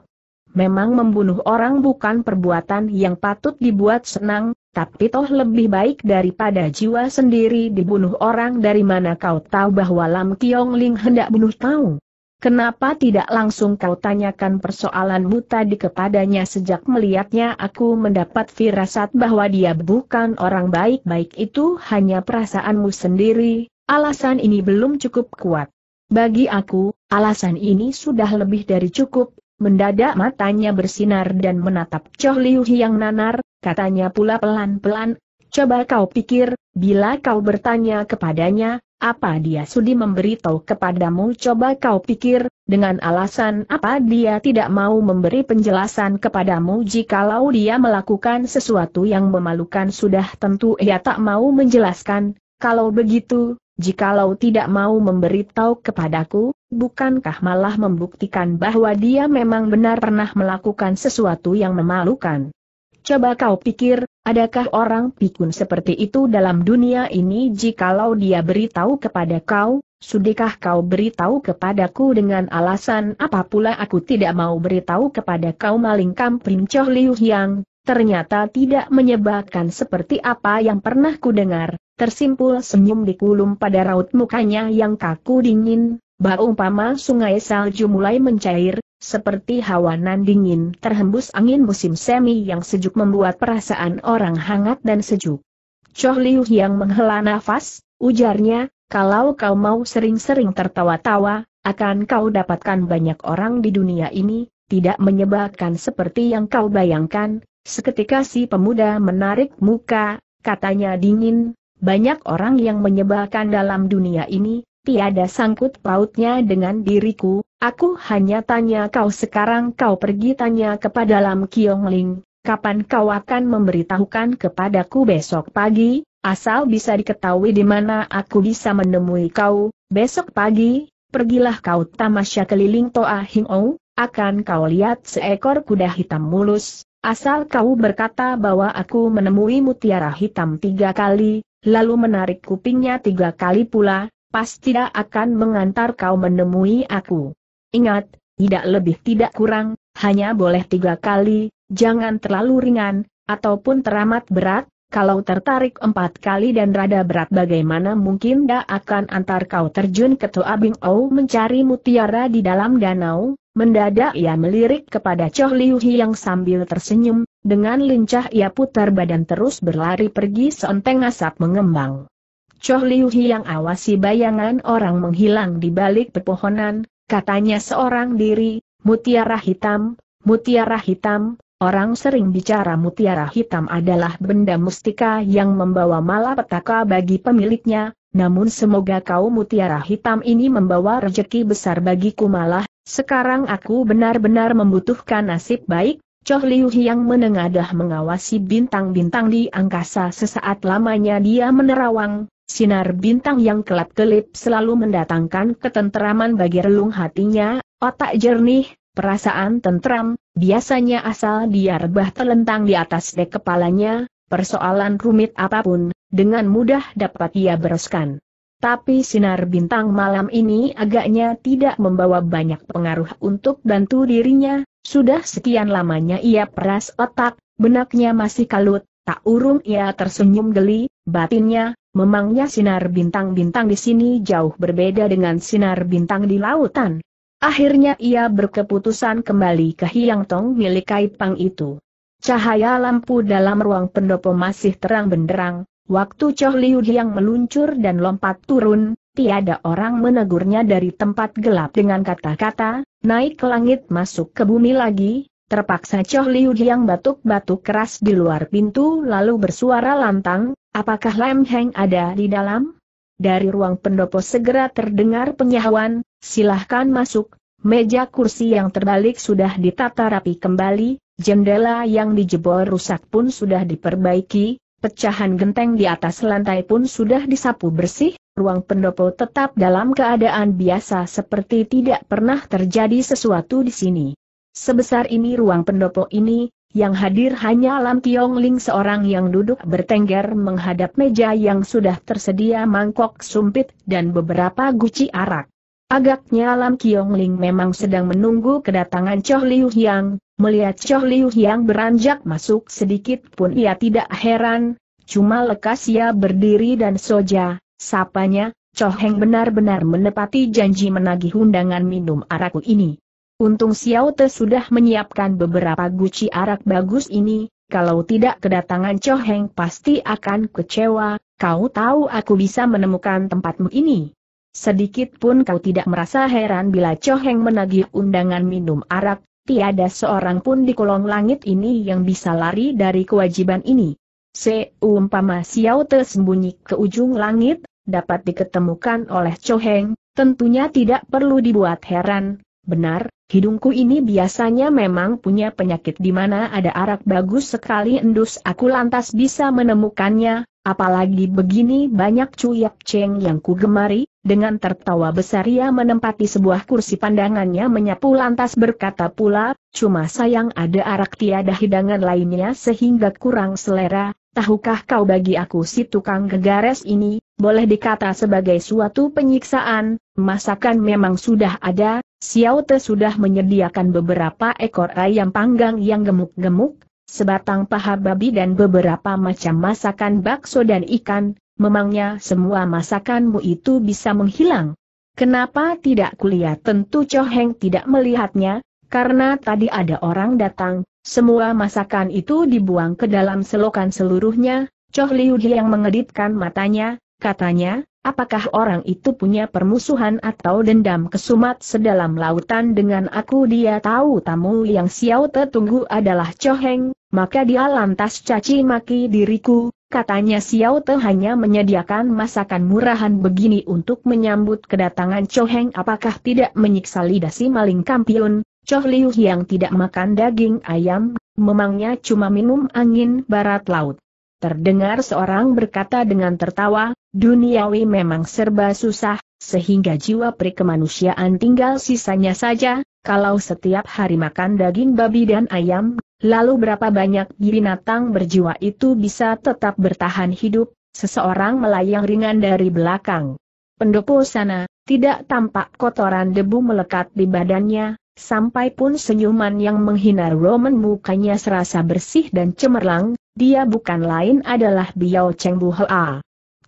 Memang membunuh orang bukan perbuatan yang patut dibuat senang, tapi toh lebih baik daripada jiwa sendiri dibunuh orang dari mana kau tahu bahwa Lam Kiong Ling hendak bunuh tahu. Kenapa tidak langsung kau tanyakan persoalanmu tadi kepadanya sejak melihatnya aku mendapat firasat bahwa dia bukan orang baik-baik itu hanya perasaanmu sendiri, alasan ini belum cukup kuat. Bagi aku, alasan ini sudah lebih dari cukup Mendadak matanya bersinar dan menatap Choh Liu Hiang nanar, katanya pula pelan-pelan, Coba kau pikir, bila kau bertanya kepadanya, apa dia sudi memberitahu kepadamu coba kau pikir, dengan alasan apa dia tidak mau memberi penjelasan kepadamu jikalau dia melakukan sesuatu yang memalukan sudah tentu ia tak mau menjelaskan, kalau begitu, Jikalau tidak mau memberitahu kepadaku, bukankah malah membuktikan bahwa dia memang benar pernah melakukan sesuatu yang memalukan? Coba kau pikir, adakah orang pikun seperti itu dalam dunia ini jikalau dia beritahu kepada kau, sudikah kau beritahu kepadaku dengan alasan apa pula aku tidak mau beritahu kepada kau maling kamprim Choh Liu Yang, ternyata tidak menyebabkan seperti apa yang pernah kudengar tersimpul senyum di kulum pada raut mukanya yang kaku dingin, bau umpama sungai salju mulai mencair, seperti hawanan dingin terhembus angin musim semi yang sejuk membuat perasaan orang hangat dan sejuk. Choh Liu yang menghela nafas, ujarnya, kalau kau mau sering-sering tertawa-tawa, akan kau dapatkan banyak orang di dunia ini, tidak menyebalkan seperti yang kau bayangkan, seketika si pemuda menarik muka, katanya dingin, banyak orang yang menyebalkan dalam dunia ini, tiada sangkut pautnya dengan diriku, aku hanya tanya kau sekarang kau pergi tanya kepada Lam Kiong Ling, kapan kau akan memberitahukan kepadaku besok pagi, asal bisa diketahui di mana aku bisa menemui kau, besok pagi, pergilah kau tamasya keliling Toa Hing Ou, akan kau lihat seekor kuda hitam mulus, asal kau berkata bahwa aku menemui mutiara hitam tiga kali, lalu menarik kupingnya tiga kali pula, pas tidak akan mengantar kau menemui aku. Ingat, tidak lebih tidak kurang, hanya boleh tiga kali, jangan terlalu ringan, ataupun teramat berat, kalau tertarik empat kali dan rada berat bagaimana mungkin dah akan antar kau terjun ke Toa Bing Ou mencari mutiara di dalam danau, Mendadak ia melirik kepada Choh Liu yang sambil tersenyum, dengan lincah ia putar badan terus berlari pergi seonteng asap mengembang. Choh Liu yang awasi bayangan orang menghilang di balik pepohonan, katanya seorang diri, mutiara hitam, mutiara hitam, orang sering bicara mutiara hitam adalah benda mustika yang membawa malapetaka bagi pemiliknya, namun semoga kau mutiara hitam ini membawa rejeki besar bagiku malah sekarang aku benar-benar membutuhkan nasib baik, Choh Liu yang menengadah mengawasi bintang-bintang di angkasa sesaat lamanya dia menerawang, sinar bintang yang kelap-kelip selalu mendatangkan ketenteraman bagi relung hatinya, otak jernih, perasaan tentram, biasanya asal dia rebah telentang di atas dek kepalanya, persoalan rumit apapun, dengan mudah dapat ia bereskan. Tapi sinar bintang malam ini agaknya tidak membawa banyak pengaruh untuk bantu dirinya, sudah sekian lamanya ia peras otak, benaknya masih kalut, tak urung ia tersenyum geli, batinnya, memangnya sinar bintang-bintang di sini jauh berbeda dengan sinar bintang di lautan. Akhirnya ia berkeputusan kembali ke Hiang Tong milik Kaipang itu. Cahaya lampu dalam ruang pendopo masih terang benderang, Waktu Choh Liu Hiang meluncur dan lompat turun, tiada orang menegurnya dari tempat gelap dengan kata-kata, naik ke langit masuk ke bumi lagi, terpaksa Choh Liu Hiang batuk-batuk keras di luar pintu lalu bersuara lantang, apakah Lam Heng ada di dalam? Dari ruang pendopo segera terdengar penyahuan, silahkan masuk, meja kursi yang terbalik sudah ditata rapi kembali, jendela yang dijebol rusak pun sudah diperbaiki, Pecahan genteng di atas lantai pun sudah disapu bersih, ruang pendopo tetap dalam keadaan biasa seperti tidak pernah terjadi sesuatu di sini. Sebesar ini ruang pendopo ini, yang hadir hanya Lam Tiong Ling seorang yang duduk bertengger menghadap meja yang sudah tersedia mangkok sumpit dan beberapa guci arak. Agaknya Lam Kiong Ling memang sedang menunggu kedatangan Choh Liu Yang, Melihat Choh Liu yang beranjak masuk sedikit pun ia tidak heran, cuma lekas ia berdiri dan soja, sapanya, Choh Heng benar-benar menepati janji menagih undangan minum araku ini. Untung Xiao Te sudah menyiapkan beberapa guci arak bagus ini, kalau tidak kedatangan Choh Heng pasti akan kecewa, kau tahu aku bisa menemukan tempatmu ini. Sedikit pun kau tidak merasa heran bila Choh Heng menagih undangan minum arak, tiada seorang pun di kolong langit ini yang bisa lari dari kewajiban ini. Seumpama Xiao Te sembunyi ke ujung langit, dapat diketemukan oleh Cho Heng, tentunya tidak perlu dibuat heran, benar, hidungku ini biasanya memang punya penyakit di mana ada arak bagus sekali endus aku lantas bisa menemukannya, Apalagi begini banyak cuyap ceng yang kugemari, dengan tertawa besar ia menempati sebuah kursi pandangannya menyapu lantas berkata pula, cuma sayang ada arak tiada hidangan lainnya sehingga kurang selera, tahukah kau bagi aku si tukang gegares ini, boleh dikata sebagai suatu penyiksaan, masakan memang sudah ada, Xiao Te sudah menyediakan beberapa ekor ayam panggang yang gemuk-gemuk, sebatang paha babi dan beberapa macam masakan bakso dan ikan, memangnya semua masakanmu itu bisa menghilang. Kenapa tidak kulihat tentu Choh Heng tidak melihatnya, karena tadi ada orang datang, semua masakan itu dibuang ke dalam selokan seluruhnya, Choh Liu yang mengedipkan matanya, katanya, Apakah orang itu punya permusuhan atau dendam kesumat sedalam lautan dengan aku dia tahu tamu yang siau tertunggu adalah Choheng, maka dia lantas caci maki diriku, katanya siau Te hanya menyediakan masakan murahan begini untuk menyambut kedatangan Choheng apakah tidak menyiksa lidah si maling kampiun, Choh Liu yang tidak makan daging ayam, memangnya cuma minum angin barat laut. Terdengar seorang berkata dengan tertawa, duniawi memang serba susah, sehingga jiwa perikemanusiaan kemanusiaan tinggal sisanya saja, kalau setiap hari makan daging babi dan ayam, lalu berapa banyak binatang berjiwa itu bisa tetap bertahan hidup, seseorang melayang ringan dari belakang. Pendopo sana, tidak tampak kotoran debu melekat di badannya, sampai pun senyuman yang menghina Roman mukanya serasa bersih dan cemerlang, dia bukan lain adalah Biao Cheng Bu Hoa.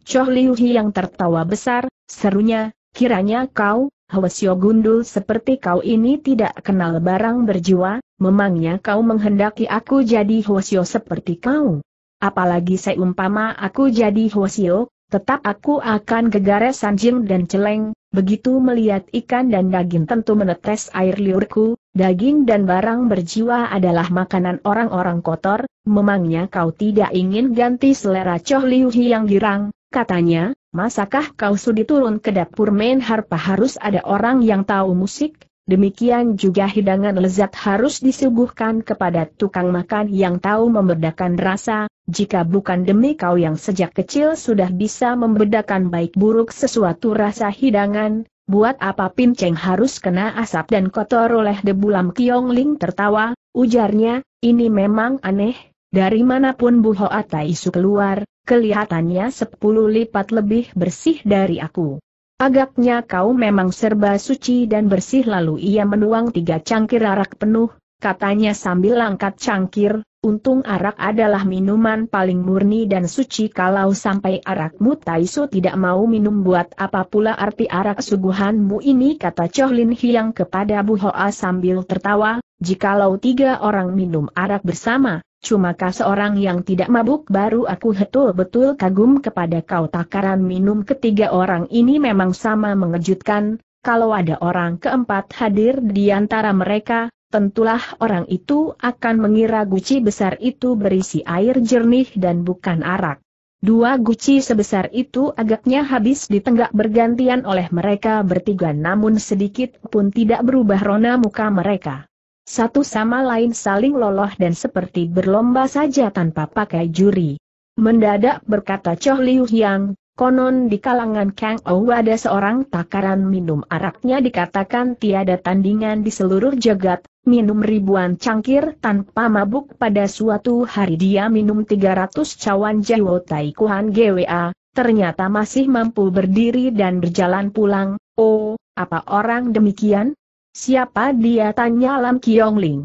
Choh Liu Hi yang tertawa besar, serunya, kiranya kau, Hwasyo Gundul seperti kau ini tidak kenal barang berjiwa, memangnya kau menghendaki aku jadi Hwasyo seperti kau. Apalagi seumpama aku jadi Hwasyo, tetap aku akan gegara sanjing dan celeng, Begitu melihat ikan dan daging tentu menetes air liurku, daging dan barang berjiwa adalah makanan orang-orang kotor, memangnya kau tidak ingin ganti selera Choh Liu yang girang, katanya, masakah kau sudi turun ke dapur main harpa harus ada orang yang tahu musik? Demikian juga hidangan lezat harus disuguhkan kepada tukang makan yang tahu membedakan rasa, jika bukan demi kau yang sejak kecil sudah bisa membedakan baik buruk sesuatu rasa hidangan, buat apa Pin Cheng harus kena asap dan kotor oleh debu Lam Kiong Ling tertawa, ujarnya, ini memang aneh, dari manapun Bu Hoa Su keluar, kelihatannya sepuluh lipat lebih bersih dari aku. Agaknya kau memang serba suci dan bersih lalu ia menuang tiga cangkir arak penuh, katanya sambil angkat cangkir, Untung arak adalah minuman paling murni dan suci kalau sampai arakmu Taiso tidak mau minum buat apa pula arti arak suguhanmu ini kata Choh Lin Hiang kepada Bu Hoa sambil tertawa, jikalau tiga orang minum arak bersama, Cumakah seorang yang tidak mabuk baru aku betul-betul kagum kepada kau takaran minum ketiga orang ini memang sama mengejutkan, kalau ada orang keempat hadir di antara mereka, tentulah orang itu akan mengira guci besar itu berisi air jernih dan bukan arak. Dua guci sebesar itu agaknya habis ditenggak bergantian oleh mereka bertiga namun sedikit pun tidak berubah rona muka mereka. Satu sama lain saling loloh dan seperti berlomba saja tanpa pakai juri. Mendadak berkata Choh Liu Yang, Konon di kalangan Kang Ou ada seorang takaran minum araknya dikatakan tiada tandingan di seluruh jagat, minum ribuan cangkir tanpa mabuk pada suatu hari dia minum 300 cawan jawa taikuhan GWA, ternyata masih mampu berdiri dan berjalan pulang, oh, apa orang demikian? Siapa dia tanya Lam Kiong Ling.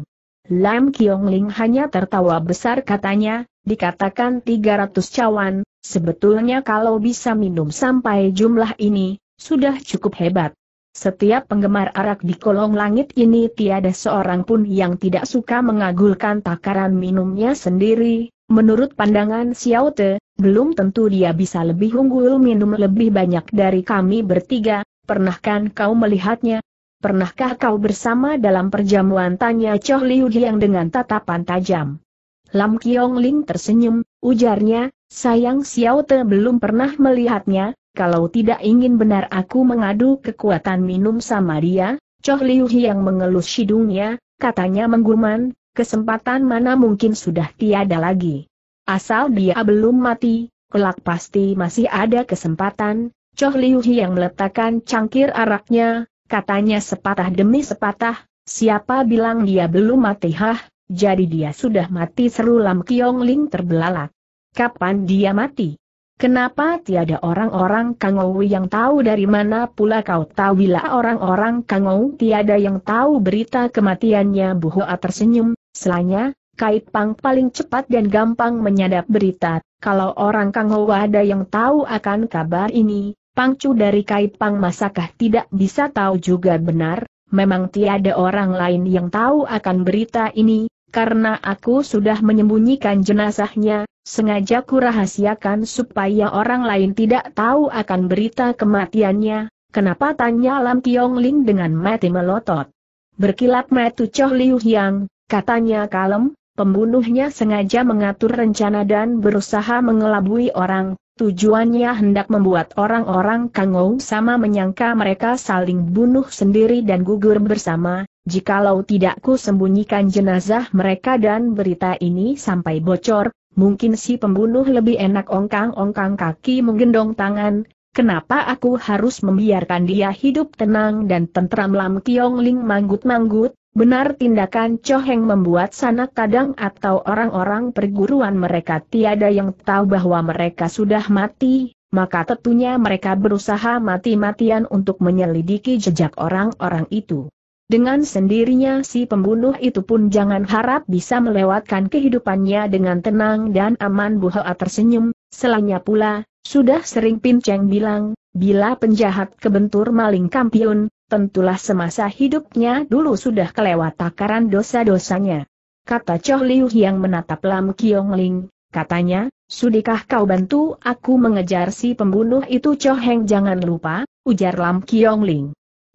Lam Kiong Ling hanya tertawa besar katanya, dikatakan 300 cawan, sebetulnya kalau bisa minum sampai jumlah ini, sudah cukup hebat. Setiap penggemar arak di kolong langit ini tiada seorang pun yang tidak suka mengagulkan takaran minumnya sendiri, menurut pandangan Xiao Te, belum tentu dia bisa lebih unggul minum lebih banyak dari kami bertiga, pernahkan kau melihatnya? Pernahkah kau bersama dalam perjamuan tanya Choh Liu yang dengan tatapan tajam? Lam Kiong Ling tersenyum, ujarnya, sayang Xiao Te belum pernah melihatnya, kalau tidak ingin benar aku mengadu kekuatan minum sama dia, Choh Liu yang mengelus hidungnya, katanya mengguman, kesempatan mana mungkin sudah tiada lagi. Asal dia belum mati, kelak pasti masih ada kesempatan, Choh Liu yang meletakkan cangkir araknya, katanya sepatah demi sepatah, siapa bilang dia belum mati hah, jadi dia sudah mati seru Lam Kiong Ling terbelalak. Kapan dia mati? Kenapa tiada orang-orang Kangou yang tahu dari mana pula kau tahu bila orang-orang Kangou tiada yang tahu berita kematiannya Bu Hoa tersenyum, selanya, Kait Pang paling cepat dan gampang menyadap berita, kalau orang Kangou ada yang tahu akan kabar ini, Pangcu dari Kait Pang masakah tidak bisa tahu juga benar, memang tiada orang lain yang tahu akan berita ini, karena aku sudah menyembunyikan jenazahnya, sengaja kurahasiakan supaya orang lain tidak tahu akan berita kematiannya, kenapa tanya Lam Tiong Ling dengan mati melotot. Berkilat metu Choh Liu Hyang, katanya kalem, pembunuhnya sengaja mengatur rencana dan berusaha mengelabui orang, Tujuannya hendak membuat orang-orang Kangou sama menyangka mereka saling bunuh sendiri dan gugur bersama, Jikalau tidak ku sembunyikan jenazah mereka dan berita ini sampai bocor, mungkin si pembunuh lebih enak ongkang-ongkang kaki menggendong tangan, Kenapa aku harus membiarkan dia hidup tenang dan tentram Lam Kiong Ling manggut-manggut? Benar tindakan Choheng membuat sanak kadang atau orang-orang perguruan mereka tiada yang tahu bahwa mereka sudah mati, maka tentunya mereka berusaha mati-matian untuk menyelidiki jejak orang-orang itu. Dengan sendirinya si pembunuh itu pun jangan harap bisa melewatkan kehidupannya dengan tenang dan aman Bu Hoa tersenyum, selanya pula, sudah sering Pin Cheng bilang, bila penjahat kebentur maling kampiun, tentulah semasa hidupnya dulu sudah kelewat takaran dosa-dosanya. Kata Choh Liu yang menatap Lam Kiong Ling, katanya, sudikah kau bantu aku mengejar si pembunuh itu Choh Heng jangan lupa, ujar Lam Kiong Ling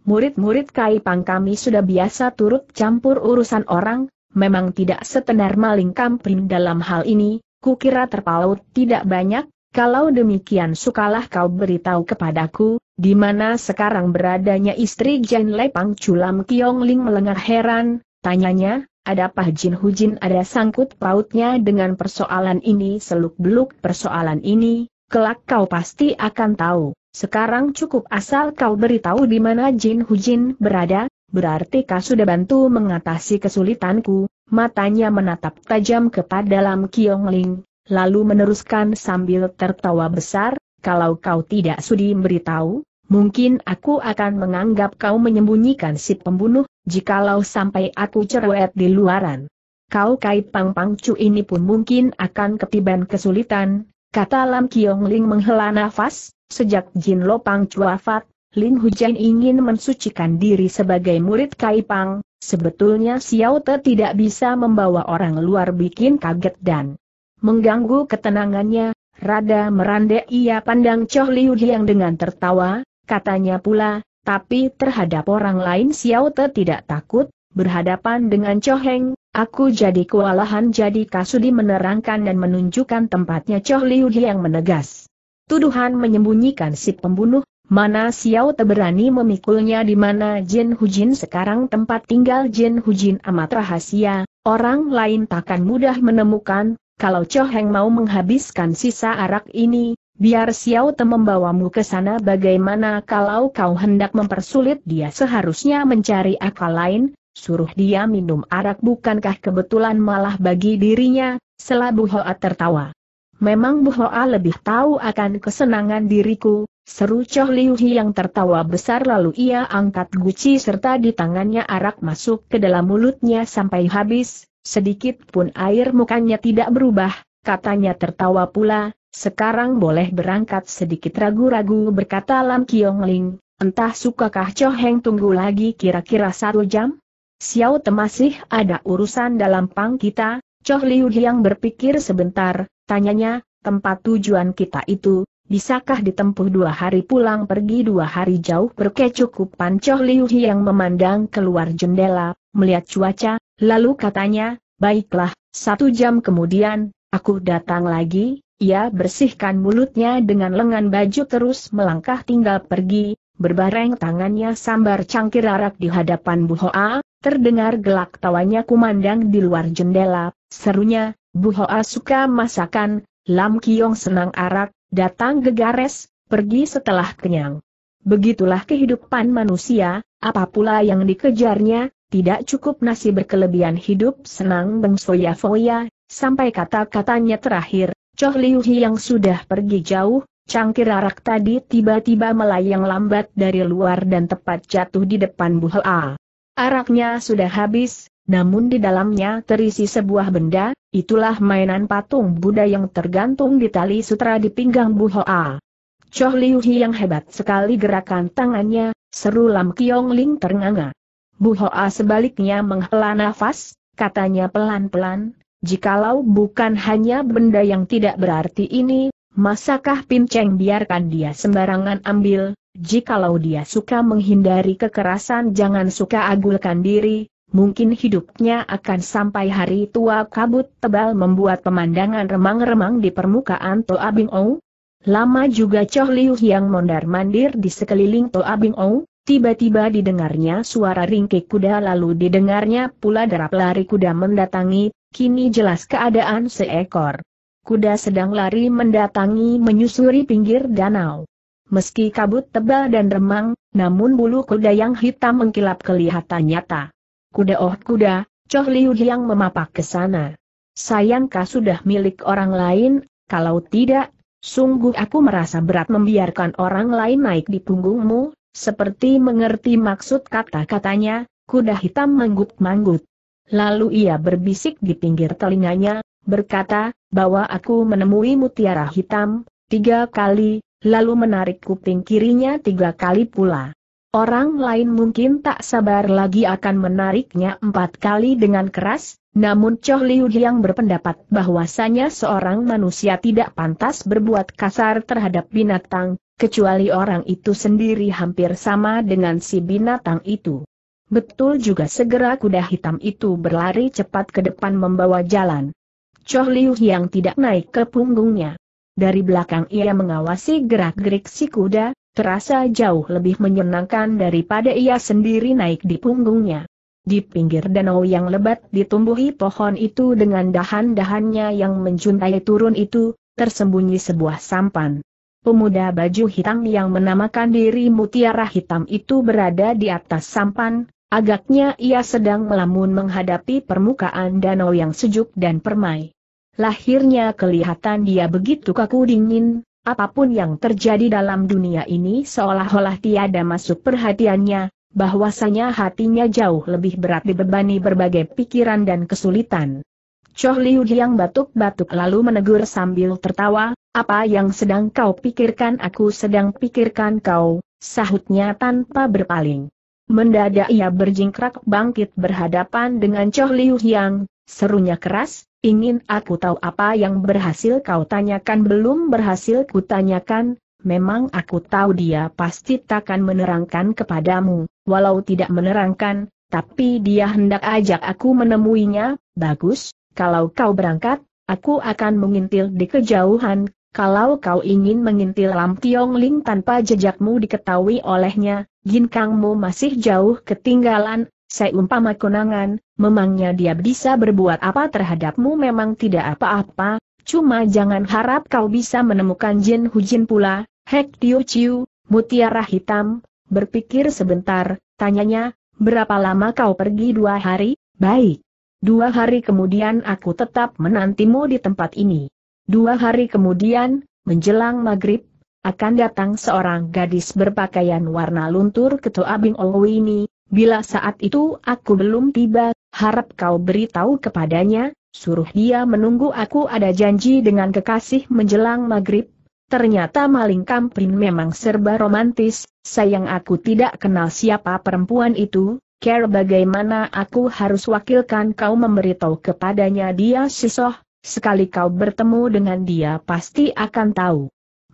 murid-murid Kaipang kami sudah biasa turut campur urusan orang, memang tidak setenar maling kampling dalam hal ini, kukira terpaut tidak banyak, kalau demikian sukalah kau beritahu kepadaku, di mana sekarang beradanya istri Jen Lepang Culam Kiong Ling Melengar heran, tanyanya, adapah Jin Hu Jin ada sangkut pautnya dengan persoalan ini seluk-beluk persoalan ini, kelak kau pasti akan tahu. Sekarang cukup asal kau beritahu di mana Jin Hujin berada, berarti kau sudah bantu mengatasi kesulitanku. Matanya menatap tajam kepada dalam Kiong Ling, lalu meneruskan sambil tertawa besar, kalau kau tidak sudi beritahu, mungkin aku akan menganggap kau menyembunyikan si pembunuh, jikalau sampai aku cerewet di luaran. Kau Kai Pang Pang Cu ini pun mungkin akan ketiban kesulitan, Kata Lam Kiong Ling menghela nafas, sejak Jin Lopang cuafat, Lin Hujan ingin mensucikan diri sebagai murid Kai Pang, sebetulnya Xiao Te tidak bisa membawa orang luar bikin kaget dan mengganggu ketenangannya, rada merandek ia pandang Choh Liu yang dengan tertawa, katanya pula, tapi terhadap orang lain Xiao Te tidak takut, berhadapan dengan Choh Heng, Aku jadi kewalahan jadi Kasudi menerangkan dan menunjukkan tempatnya Choh Liu yang menegas. Tuduhan menyembunyikan si pembunuh, mana Xiao teberani memikulnya di mana Jin Hujin sekarang tempat tinggal Jin Hujin amat rahasia, orang lain takkan mudah menemukan, kalau Choh Heng mau menghabiskan sisa arak ini, biar Xiao Te membawamu ke sana bagaimana kalau kau hendak mempersulit dia seharusnya mencari akal lain, suruh dia minum arak bukankah kebetulan malah bagi dirinya, selah selabu Hoa tertawa. Memang Bu Hoa lebih tahu akan kesenangan diriku, seru Choh Liu Hi yang tertawa besar lalu ia angkat guci serta di tangannya arak masuk ke dalam mulutnya sampai habis, sedikit pun air mukanya tidak berubah, katanya tertawa pula, sekarang boleh berangkat sedikit ragu-ragu berkata Lam Kiong Ling, entah sukakah Choh Heng tunggu lagi kira-kira satu jam? Xiao Te masih ada urusan dalam pang kita, Choh Liu Hiang berpikir sebentar, tanyanya, tempat tujuan kita itu, bisakah ditempuh dua hari pulang pergi dua hari jauh berkecukupan Choh Liu Hiang memandang keluar jendela, melihat cuaca, lalu katanya, baiklah, satu jam kemudian, aku datang lagi, ia bersihkan mulutnya dengan lengan baju terus melangkah tinggal pergi, berbareng tangannya sambar cangkir arak di hadapan Bu Hoa, Terdengar gelak tawanya kumandang di luar jendela, serunya, Bu Hoa suka masakan, Lam Kiong senang arak, datang gegares, pergi setelah kenyang. Begitulah kehidupan manusia, apa pula yang dikejarnya, tidak cukup nasi berkelebihan hidup senang bengsoya-foya, sampai kata-katanya terakhir, Choh Liu Hi yang sudah pergi jauh, cangkir arak tadi tiba-tiba melayang lambat dari luar dan tepat jatuh di depan Bu Hoa. Araknya sudah habis, namun di dalamnya terisi sebuah benda, itulah mainan patung Buddha yang tergantung di tali sutra di pinggang Bu Hoa. Choh Liu Hi yang hebat sekali gerakan tangannya, seru Lam Kiong Ling ternganga. Bu Hoa sebaliknya menghela nafas, katanya pelan-pelan, jikalau bukan hanya benda yang tidak berarti ini, masakah Pin Cheng biarkan dia sembarangan ambil, Jikalau dia suka menghindari kekerasan jangan suka agulkan diri, mungkin hidupnya akan sampai hari tua kabut tebal membuat pemandangan remang-remang di permukaan Toa Bing Ou. Lama juga Choh Liu yang mondar-mandir di sekeliling Toa Bing Ou, tiba-tiba didengarnya suara ringkik kuda lalu didengarnya pula derap lari kuda mendatangi, kini jelas keadaan seekor. Kuda sedang lari mendatangi menyusuri pinggir danau. Meski kabut tebal dan remang, namun bulu kuda yang hitam mengkilap kelihatan nyata. Kuda oh kuda, Choh Liu yang memapak ke sana. Sayangkah sudah milik orang lain, kalau tidak, sungguh aku merasa berat membiarkan orang lain naik di punggungmu, seperti mengerti maksud kata-katanya, kuda hitam manggut-manggut. Lalu ia berbisik di pinggir telinganya, berkata, bahwa aku menemui mutiara hitam, tiga kali, lalu menarik kuping kirinya tiga kali pula. Orang lain mungkin tak sabar lagi akan menariknya empat kali dengan keras, namun Choh Liu yang berpendapat bahwasanya seorang manusia tidak pantas berbuat kasar terhadap binatang, kecuali orang itu sendiri hampir sama dengan si binatang itu. Betul juga segera kuda hitam itu berlari cepat ke depan membawa jalan. Choh Liu yang tidak naik ke punggungnya. Dari belakang ia mengawasi gerak-gerik si kuda, terasa jauh lebih menyenangkan daripada ia sendiri naik di punggungnya. Di pinggir danau yang lebat ditumbuhi pohon itu dengan dahan-dahannya yang menjuntai turun itu, tersembunyi sebuah sampan. Pemuda baju hitam yang menamakan diri mutiara hitam itu berada di atas sampan, agaknya ia sedang melamun menghadapi permukaan danau yang sejuk dan permai. Lahirnya kelihatan dia begitu kaku dingin, apapun yang terjadi dalam dunia ini seolah-olah tiada masuk perhatiannya, bahwasanya hatinya jauh lebih berat dibebani berbagai pikiran dan kesulitan. Choh Liu yang batuk-batuk lalu menegur sambil tertawa, apa yang sedang kau pikirkan aku sedang pikirkan kau, sahutnya tanpa berpaling. Mendadak ia berjingkrak bangkit berhadapan dengan Choh Liu Hyang, serunya keras, Ingin aku tahu apa yang berhasil kau tanyakan belum berhasil kutanyakan, memang aku tahu dia pasti takkan menerangkan kepadamu, walau tidak menerangkan, tapi dia hendak ajak aku menemuinya, bagus, kalau kau berangkat, aku akan mengintil di kejauhan, kalau kau ingin mengintil Lam Tiong Ling tanpa jejakmu diketahui olehnya, ginkangmu masih jauh ketinggalan, Saya umpama konangan, memangnya dia bisa berbuat apa terhadapmu memang tidak apa-apa, cuma jangan harap kau bisa menemukan Jin Hujin pula, Hek Tio Chiu, mutiara hitam, berpikir sebentar, tanyanya, berapa lama kau pergi dua hari, baik. Dua hari kemudian aku tetap menantimu di tempat ini. Dua hari kemudian, menjelang maghrib, akan datang seorang gadis berpakaian warna luntur ke ketua Bing Owi ini, bila saat itu aku belum tiba, harap kau beritahu kepadanya, suruh dia menunggu aku ada janji dengan kekasih menjelang maghrib. Ternyata maling kamprin memang serba romantis, sayang aku tidak kenal siapa perempuan itu, care bagaimana aku harus wakilkan kau memberitahu kepadanya dia sisoh, sekali kau bertemu dengan dia pasti akan tahu.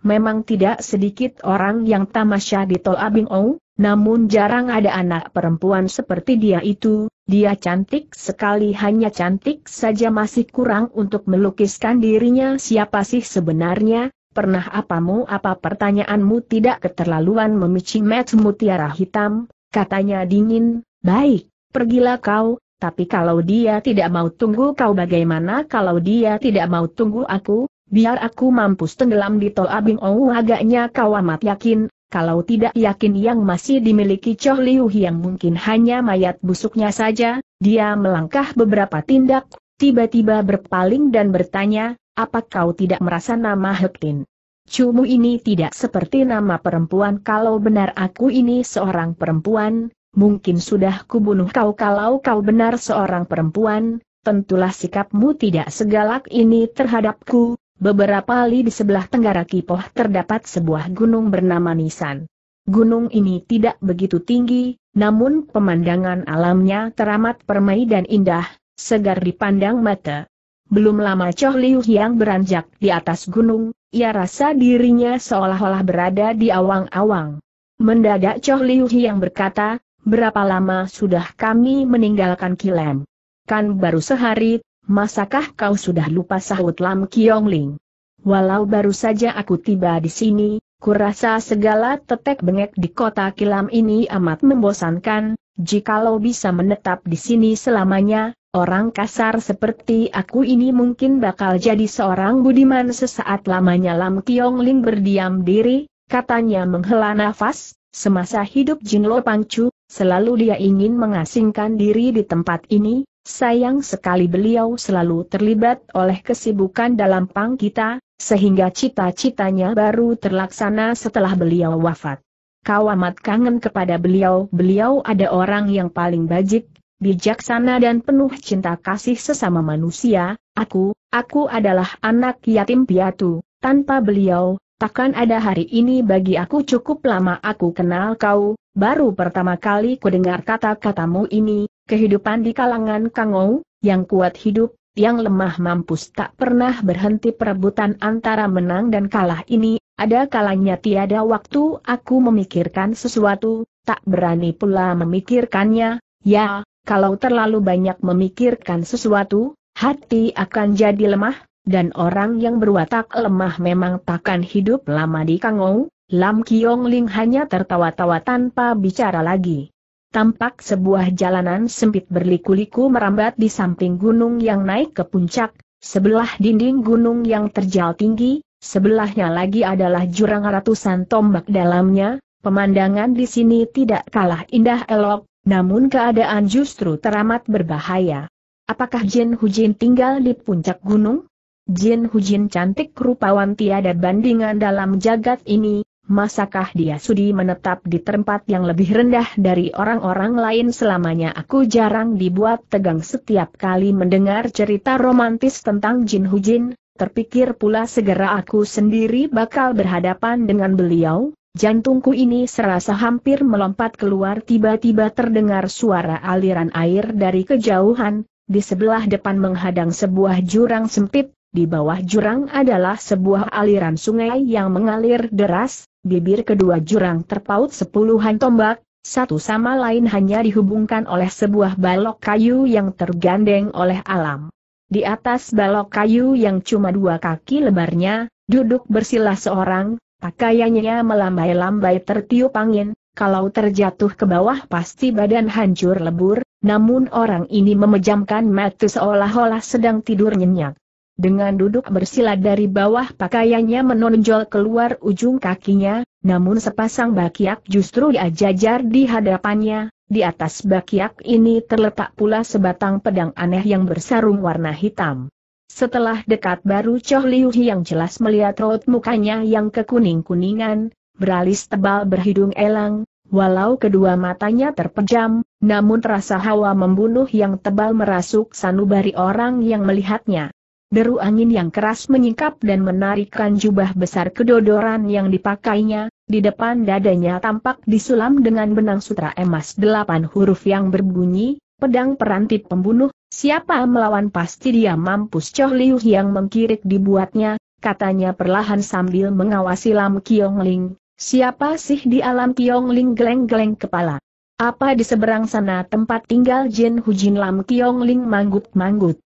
Memang tidak sedikit orang yang tamasya di tol Abing Ong, namun jarang ada anak perempuan seperti dia itu, dia cantik sekali hanya cantik saja masih kurang untuk melukiskan dirinya siapa sih sebenarnya, pernah apamu apa pertanyaanmu tidak keterlaluan memici met mutiara hitam, katanya dingin, baik, pergilah kau, tapi kalau dia tidak mau tunggu kau bagaimana kalau dia tidak mau tunggu aku, biar aku mampus tenggelam di tol abing Ou agaknya kau amat yakin, kalau tidak yakin yang masih dimiliki Choh Liu yang mungkin hanya mayat busuknya saja, dia melangkah beberapa tindak, tiba-tiba berpaling dan bertanya, apa kau tidak merasa nama Hektin? Cumu ini tidak seperti nama perempuan kalau benar aku ini seorang perempuan, mungkin sudah kubunuh kau kalau kau benar seorang perempuan, tentulah sikapmu tidak segalak ini terhadapku, Beberapa li di sebelah tenggara Kipoh terdapat sebuah gunung bernama Nisan. Gunung ini tidak begitu tinggi, namun pemandangan alamnya teramat permai dan indah, segar dipandang mata. Belum lama Choh Liu yang beranjak di atas gunung, ia rasa dirinya seolah-olah berada di awang-awang. Mendadak Choh Liu yang berkata, berapa lama sudah kami meninggalkan Kilem? Kan baru sehari, Masakah kau sudah lupa sahut Lam Kiong Ling? Walau baru saja aku tiba di sini, kurasa segala tetek bengek di kota kilam ini amat membosankan, jikalau bisa menetap di sini selamanya, orang kasar seperti aku ini mungkin bakal jadi seorang budiman sesaat lamanya Lam Kiong Ling berdiam diri, katanya menghela nafas, semasa hidup Jin Lo Chu, selalu dia ingin mengasingkan diri di tempat ini, Sayang sekali beliau selalu terlibat oleh kesibukan dalam pang kita, sehingga cita-citanya baru terlaksana setelah beliau wafat. Kau amat kangen kepada beliau, beliau ada orang yang paling bajik, bijaksana dan penuh cinta kasih sesama manusia, aku, aku adalah anak yatim piatu, tanpa beliau, takkan ada hari ini bagi aku cukup lama aku kenal kau, baru pertama kali ku dengar kata-katamu ini, Kehidupan di kalangan Kangou, yang kuat hidup, yang lemah mampus tak pernah berhenti perebutan antara menang dan kalah ini, ada kalanya tiada waktu aku memikirkan sesuatu, tak berani pula memikirkannya, ya, kalau terlalu banyak memikirkan sesuatu, hati akan jadi lemah, dan orang yang berwatak lemah memang takkan hidup lama di Kangou, Lam Kiong Ling hanya tertawa-tawa tanpa bicara lagi tampak sebuah jalanan sempit berliku-liku merambat di samping gunung yang naik ke puncak, sebelah dinding gunung yang terjal tinggi, sebelahnya lagi adalah jurang ratusan tombak dalamnya, pemandangan di sini tidak kalah indah elok, namun keadaan justru teramat berbahaya. Apakah Jin Hujin tinggal di puncak gunung? Jin Hujin cantik rupawan tiada bandingan dalam jagat ini, masakah dia sudi menetap di tempat yang lebih rendah dari orang-orang lain selamanya aku jarang dibuat tegang setiap kali mendengar cerita romantis tentang Jin Hujin, terpikir pula segera aku sendiri bakal berhadapan dengan beliau, jantungku ini serasa hampir melompat keluar tiba-tiba terdengar suara aliran air dari kejauhan, di sebelah depan menghadang sebuah jurang sempit, di bawah jurang adalah sebuah aliran sungai yang mengalir deras, bibir kedua jurang terpaut sepuluhan tombak, satu sama lain hanya dihubungkan oleh sebuah balok kayu yang tergandeng oleh alam. Di atas balok kayu yang cuma dua kaki lebarnya, duduk bersila seorang, pakaiannya melambai-lambai tertiup angin, kalau terjatuh ke bawah pasti badan hancur lebur, namun orang ini memejamkan mata seolah-olah sedang tidur nyenyak. Dengan duduk bersila dari bawah pakaiannya menonjol keluar ujung kakinya, namun sepasang bakiak justru diajajar di hadapannya, di atas bakiak ini terletak pula sebatang pedang aneh yang bersarung warna hitam. Setelah dekat baru Choh Liu yang jelas melihat raut mukanya yang kekuning-kuningan, beralis tebal berhidung elang, Walau kedua matanya terpejam, namun rasa hawa membunuh yang tebal merasuk sanubari orang yang melihatnya deru angin yang keras menyingkap dan menarikkan jubah besar kedodoran yang dipakainya, di depan dadanya tampak disulam dengan benang sutra emas delapan huruf yang berbunyi, pedang perantip pembunuh, siapa melawan pasti dia mampus Choh Liu yang mengkirik dibuatnya, katanya perlahan sambil mengawasi Lam Kiong Ling, siapa sih di alam Kiong Ling geleng-geleng kepala. Apa di seberang sana tempat tinggal Jin Hujin Lam Kiong Ling manggut-manggut.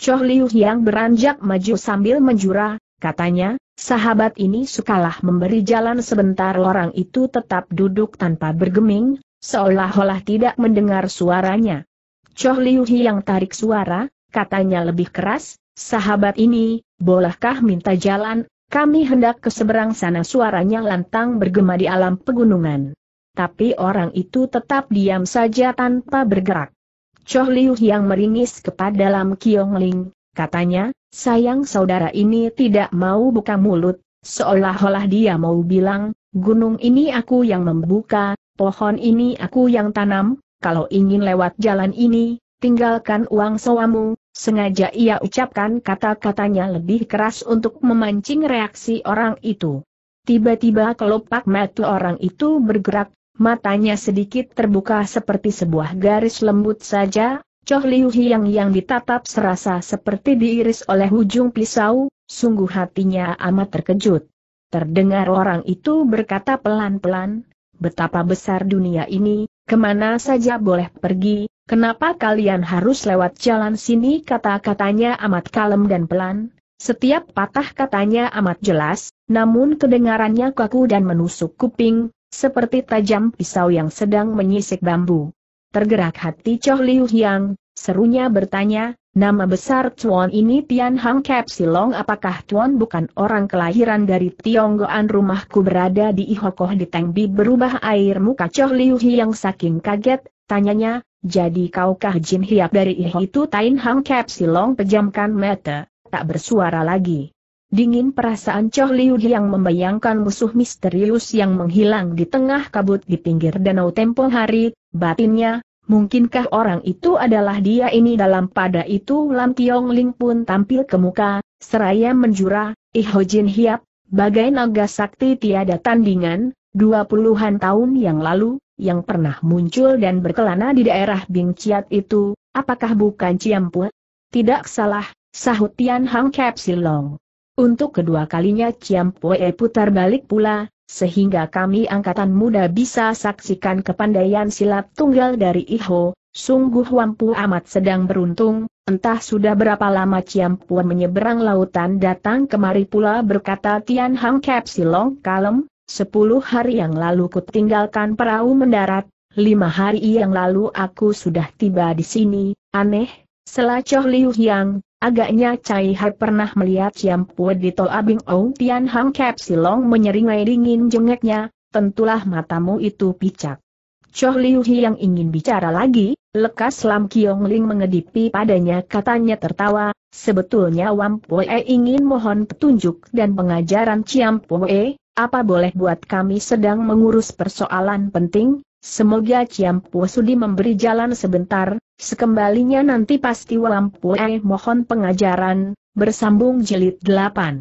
Choh Liu yang beranjak maju sambil menjura, katanya, sahabat ini sukalah memberi jalan sebentar orang itu tetap duduk tanpa bergeming, seolah-olah tidak mendengar suaranya. Choh Liu yang tarik suara, katanya lebih keras, sahabat ini, bolehkah minta jalan, kami hendak ke seberang sana suaranya lantang bergema di alam pegunungan. Tapi orang itu tetap diam saja tanpa bergerak. Choh Liu yang meringis kepada Lam Kiong Ling, katanya, sayang saudara ini tidak mau buka mulut, seolah-olah dia mau bilang, gunung ini aku yang membuka, pohon ini aku yang tanam, kalau ingin lewat jalan ini, tinggalkan uang sewamu, sengaja ia ucapkan kata-katanya lebih keras untuk memancing reaksi orang itu. Tiba-tiba kelopak mata orang itu bergerak, matanya sedikit terbuka seperti sebuah garis lembut saja, Choh Liu Hiang yang ditatap serasa seperti diiris oleh ujung pisau, sungguh hatinya amat terkejut. Terdengar orang itu berkata pelan-pelan, betapa besar dunia ini, kemana saja boleh pergi, kenapa kalian harus lewat jalan sini kata-katanya amat kalem dan pelan, setiap patah katanya amat jelas, namun kedengarannya kaku dan menusuk kuping, seperti tajam pisau yang sedang menyisik bambu. Tergerak hati Choh Liu Yang, serunya bertanya, nama besar Tuan ini Tian Hang Kep Silong apakah Tuan bukan orang kelahiran dari Tionggoan rumahku berada di Ihokoh di Tengbi berubah air muka Choh Liu Yang saking kaget, tanyanya, jadi kaukah jin hiap dari Iho itu Tain Hang Kep Silong pejamkan mata, tak bersuara lagi. Dingin perasaan Choh Liu yang membayangkan musuh misterius yang menghilang di tengah kabut di pinggir danau tempo hari, batinnya, mungkinkah orang itu adalah dia ini dalam pada itu Lam Tiong Ling pun tampil ke muka, seraya menjura, Iho Jin Hiap, bagai naga sakti tiada tandingan, dua puluhan tahun yang lalu, yang pernah muncul dan berkelana di daerah Bing Chiat itu, apakah bukan Ciampu? Tidak salah, sahut Tian Hang Kapsilong. Untuk kedua kalinya Ciam Poe putar balik pula, sehingga kami angkatan muda bisa saksikan kepandaian silat tunggal dari Iho, sungguh wampu amat sedang beruntung, entah sudah berapa lama Ciam Poe menyeberang lautan datang kemari pula berkata Tian Hang Kep Kalem, sepuluh hari yang lalu ku tinggalkan perahu mendarat, lima hari yang lalu aku sudah tiba di sini, aneh, selacoh Liu Yang, Agaknya Cai Hai pernah melihat Siam Pue di Tol Abing Ou Tian Hang Kep Silong menyeringai dingin jengeknya, tentulah matamu itu picak. Choh Liu Hi yang ingin bicara lagi, lekas Lam Kiong Ling mengedipi padanya katanya tertawa, sebetulnya Wam Pue ingin mohon petunjuk dan pengajaran Ciam Pue, apa boleh buat kami sedang mengurus persoalan penting, semoga Ciam Pue sudi memberi jalan sebentar, Sekembalinya nanti pasti eh mohon pengajaran, bersambung jilid 8.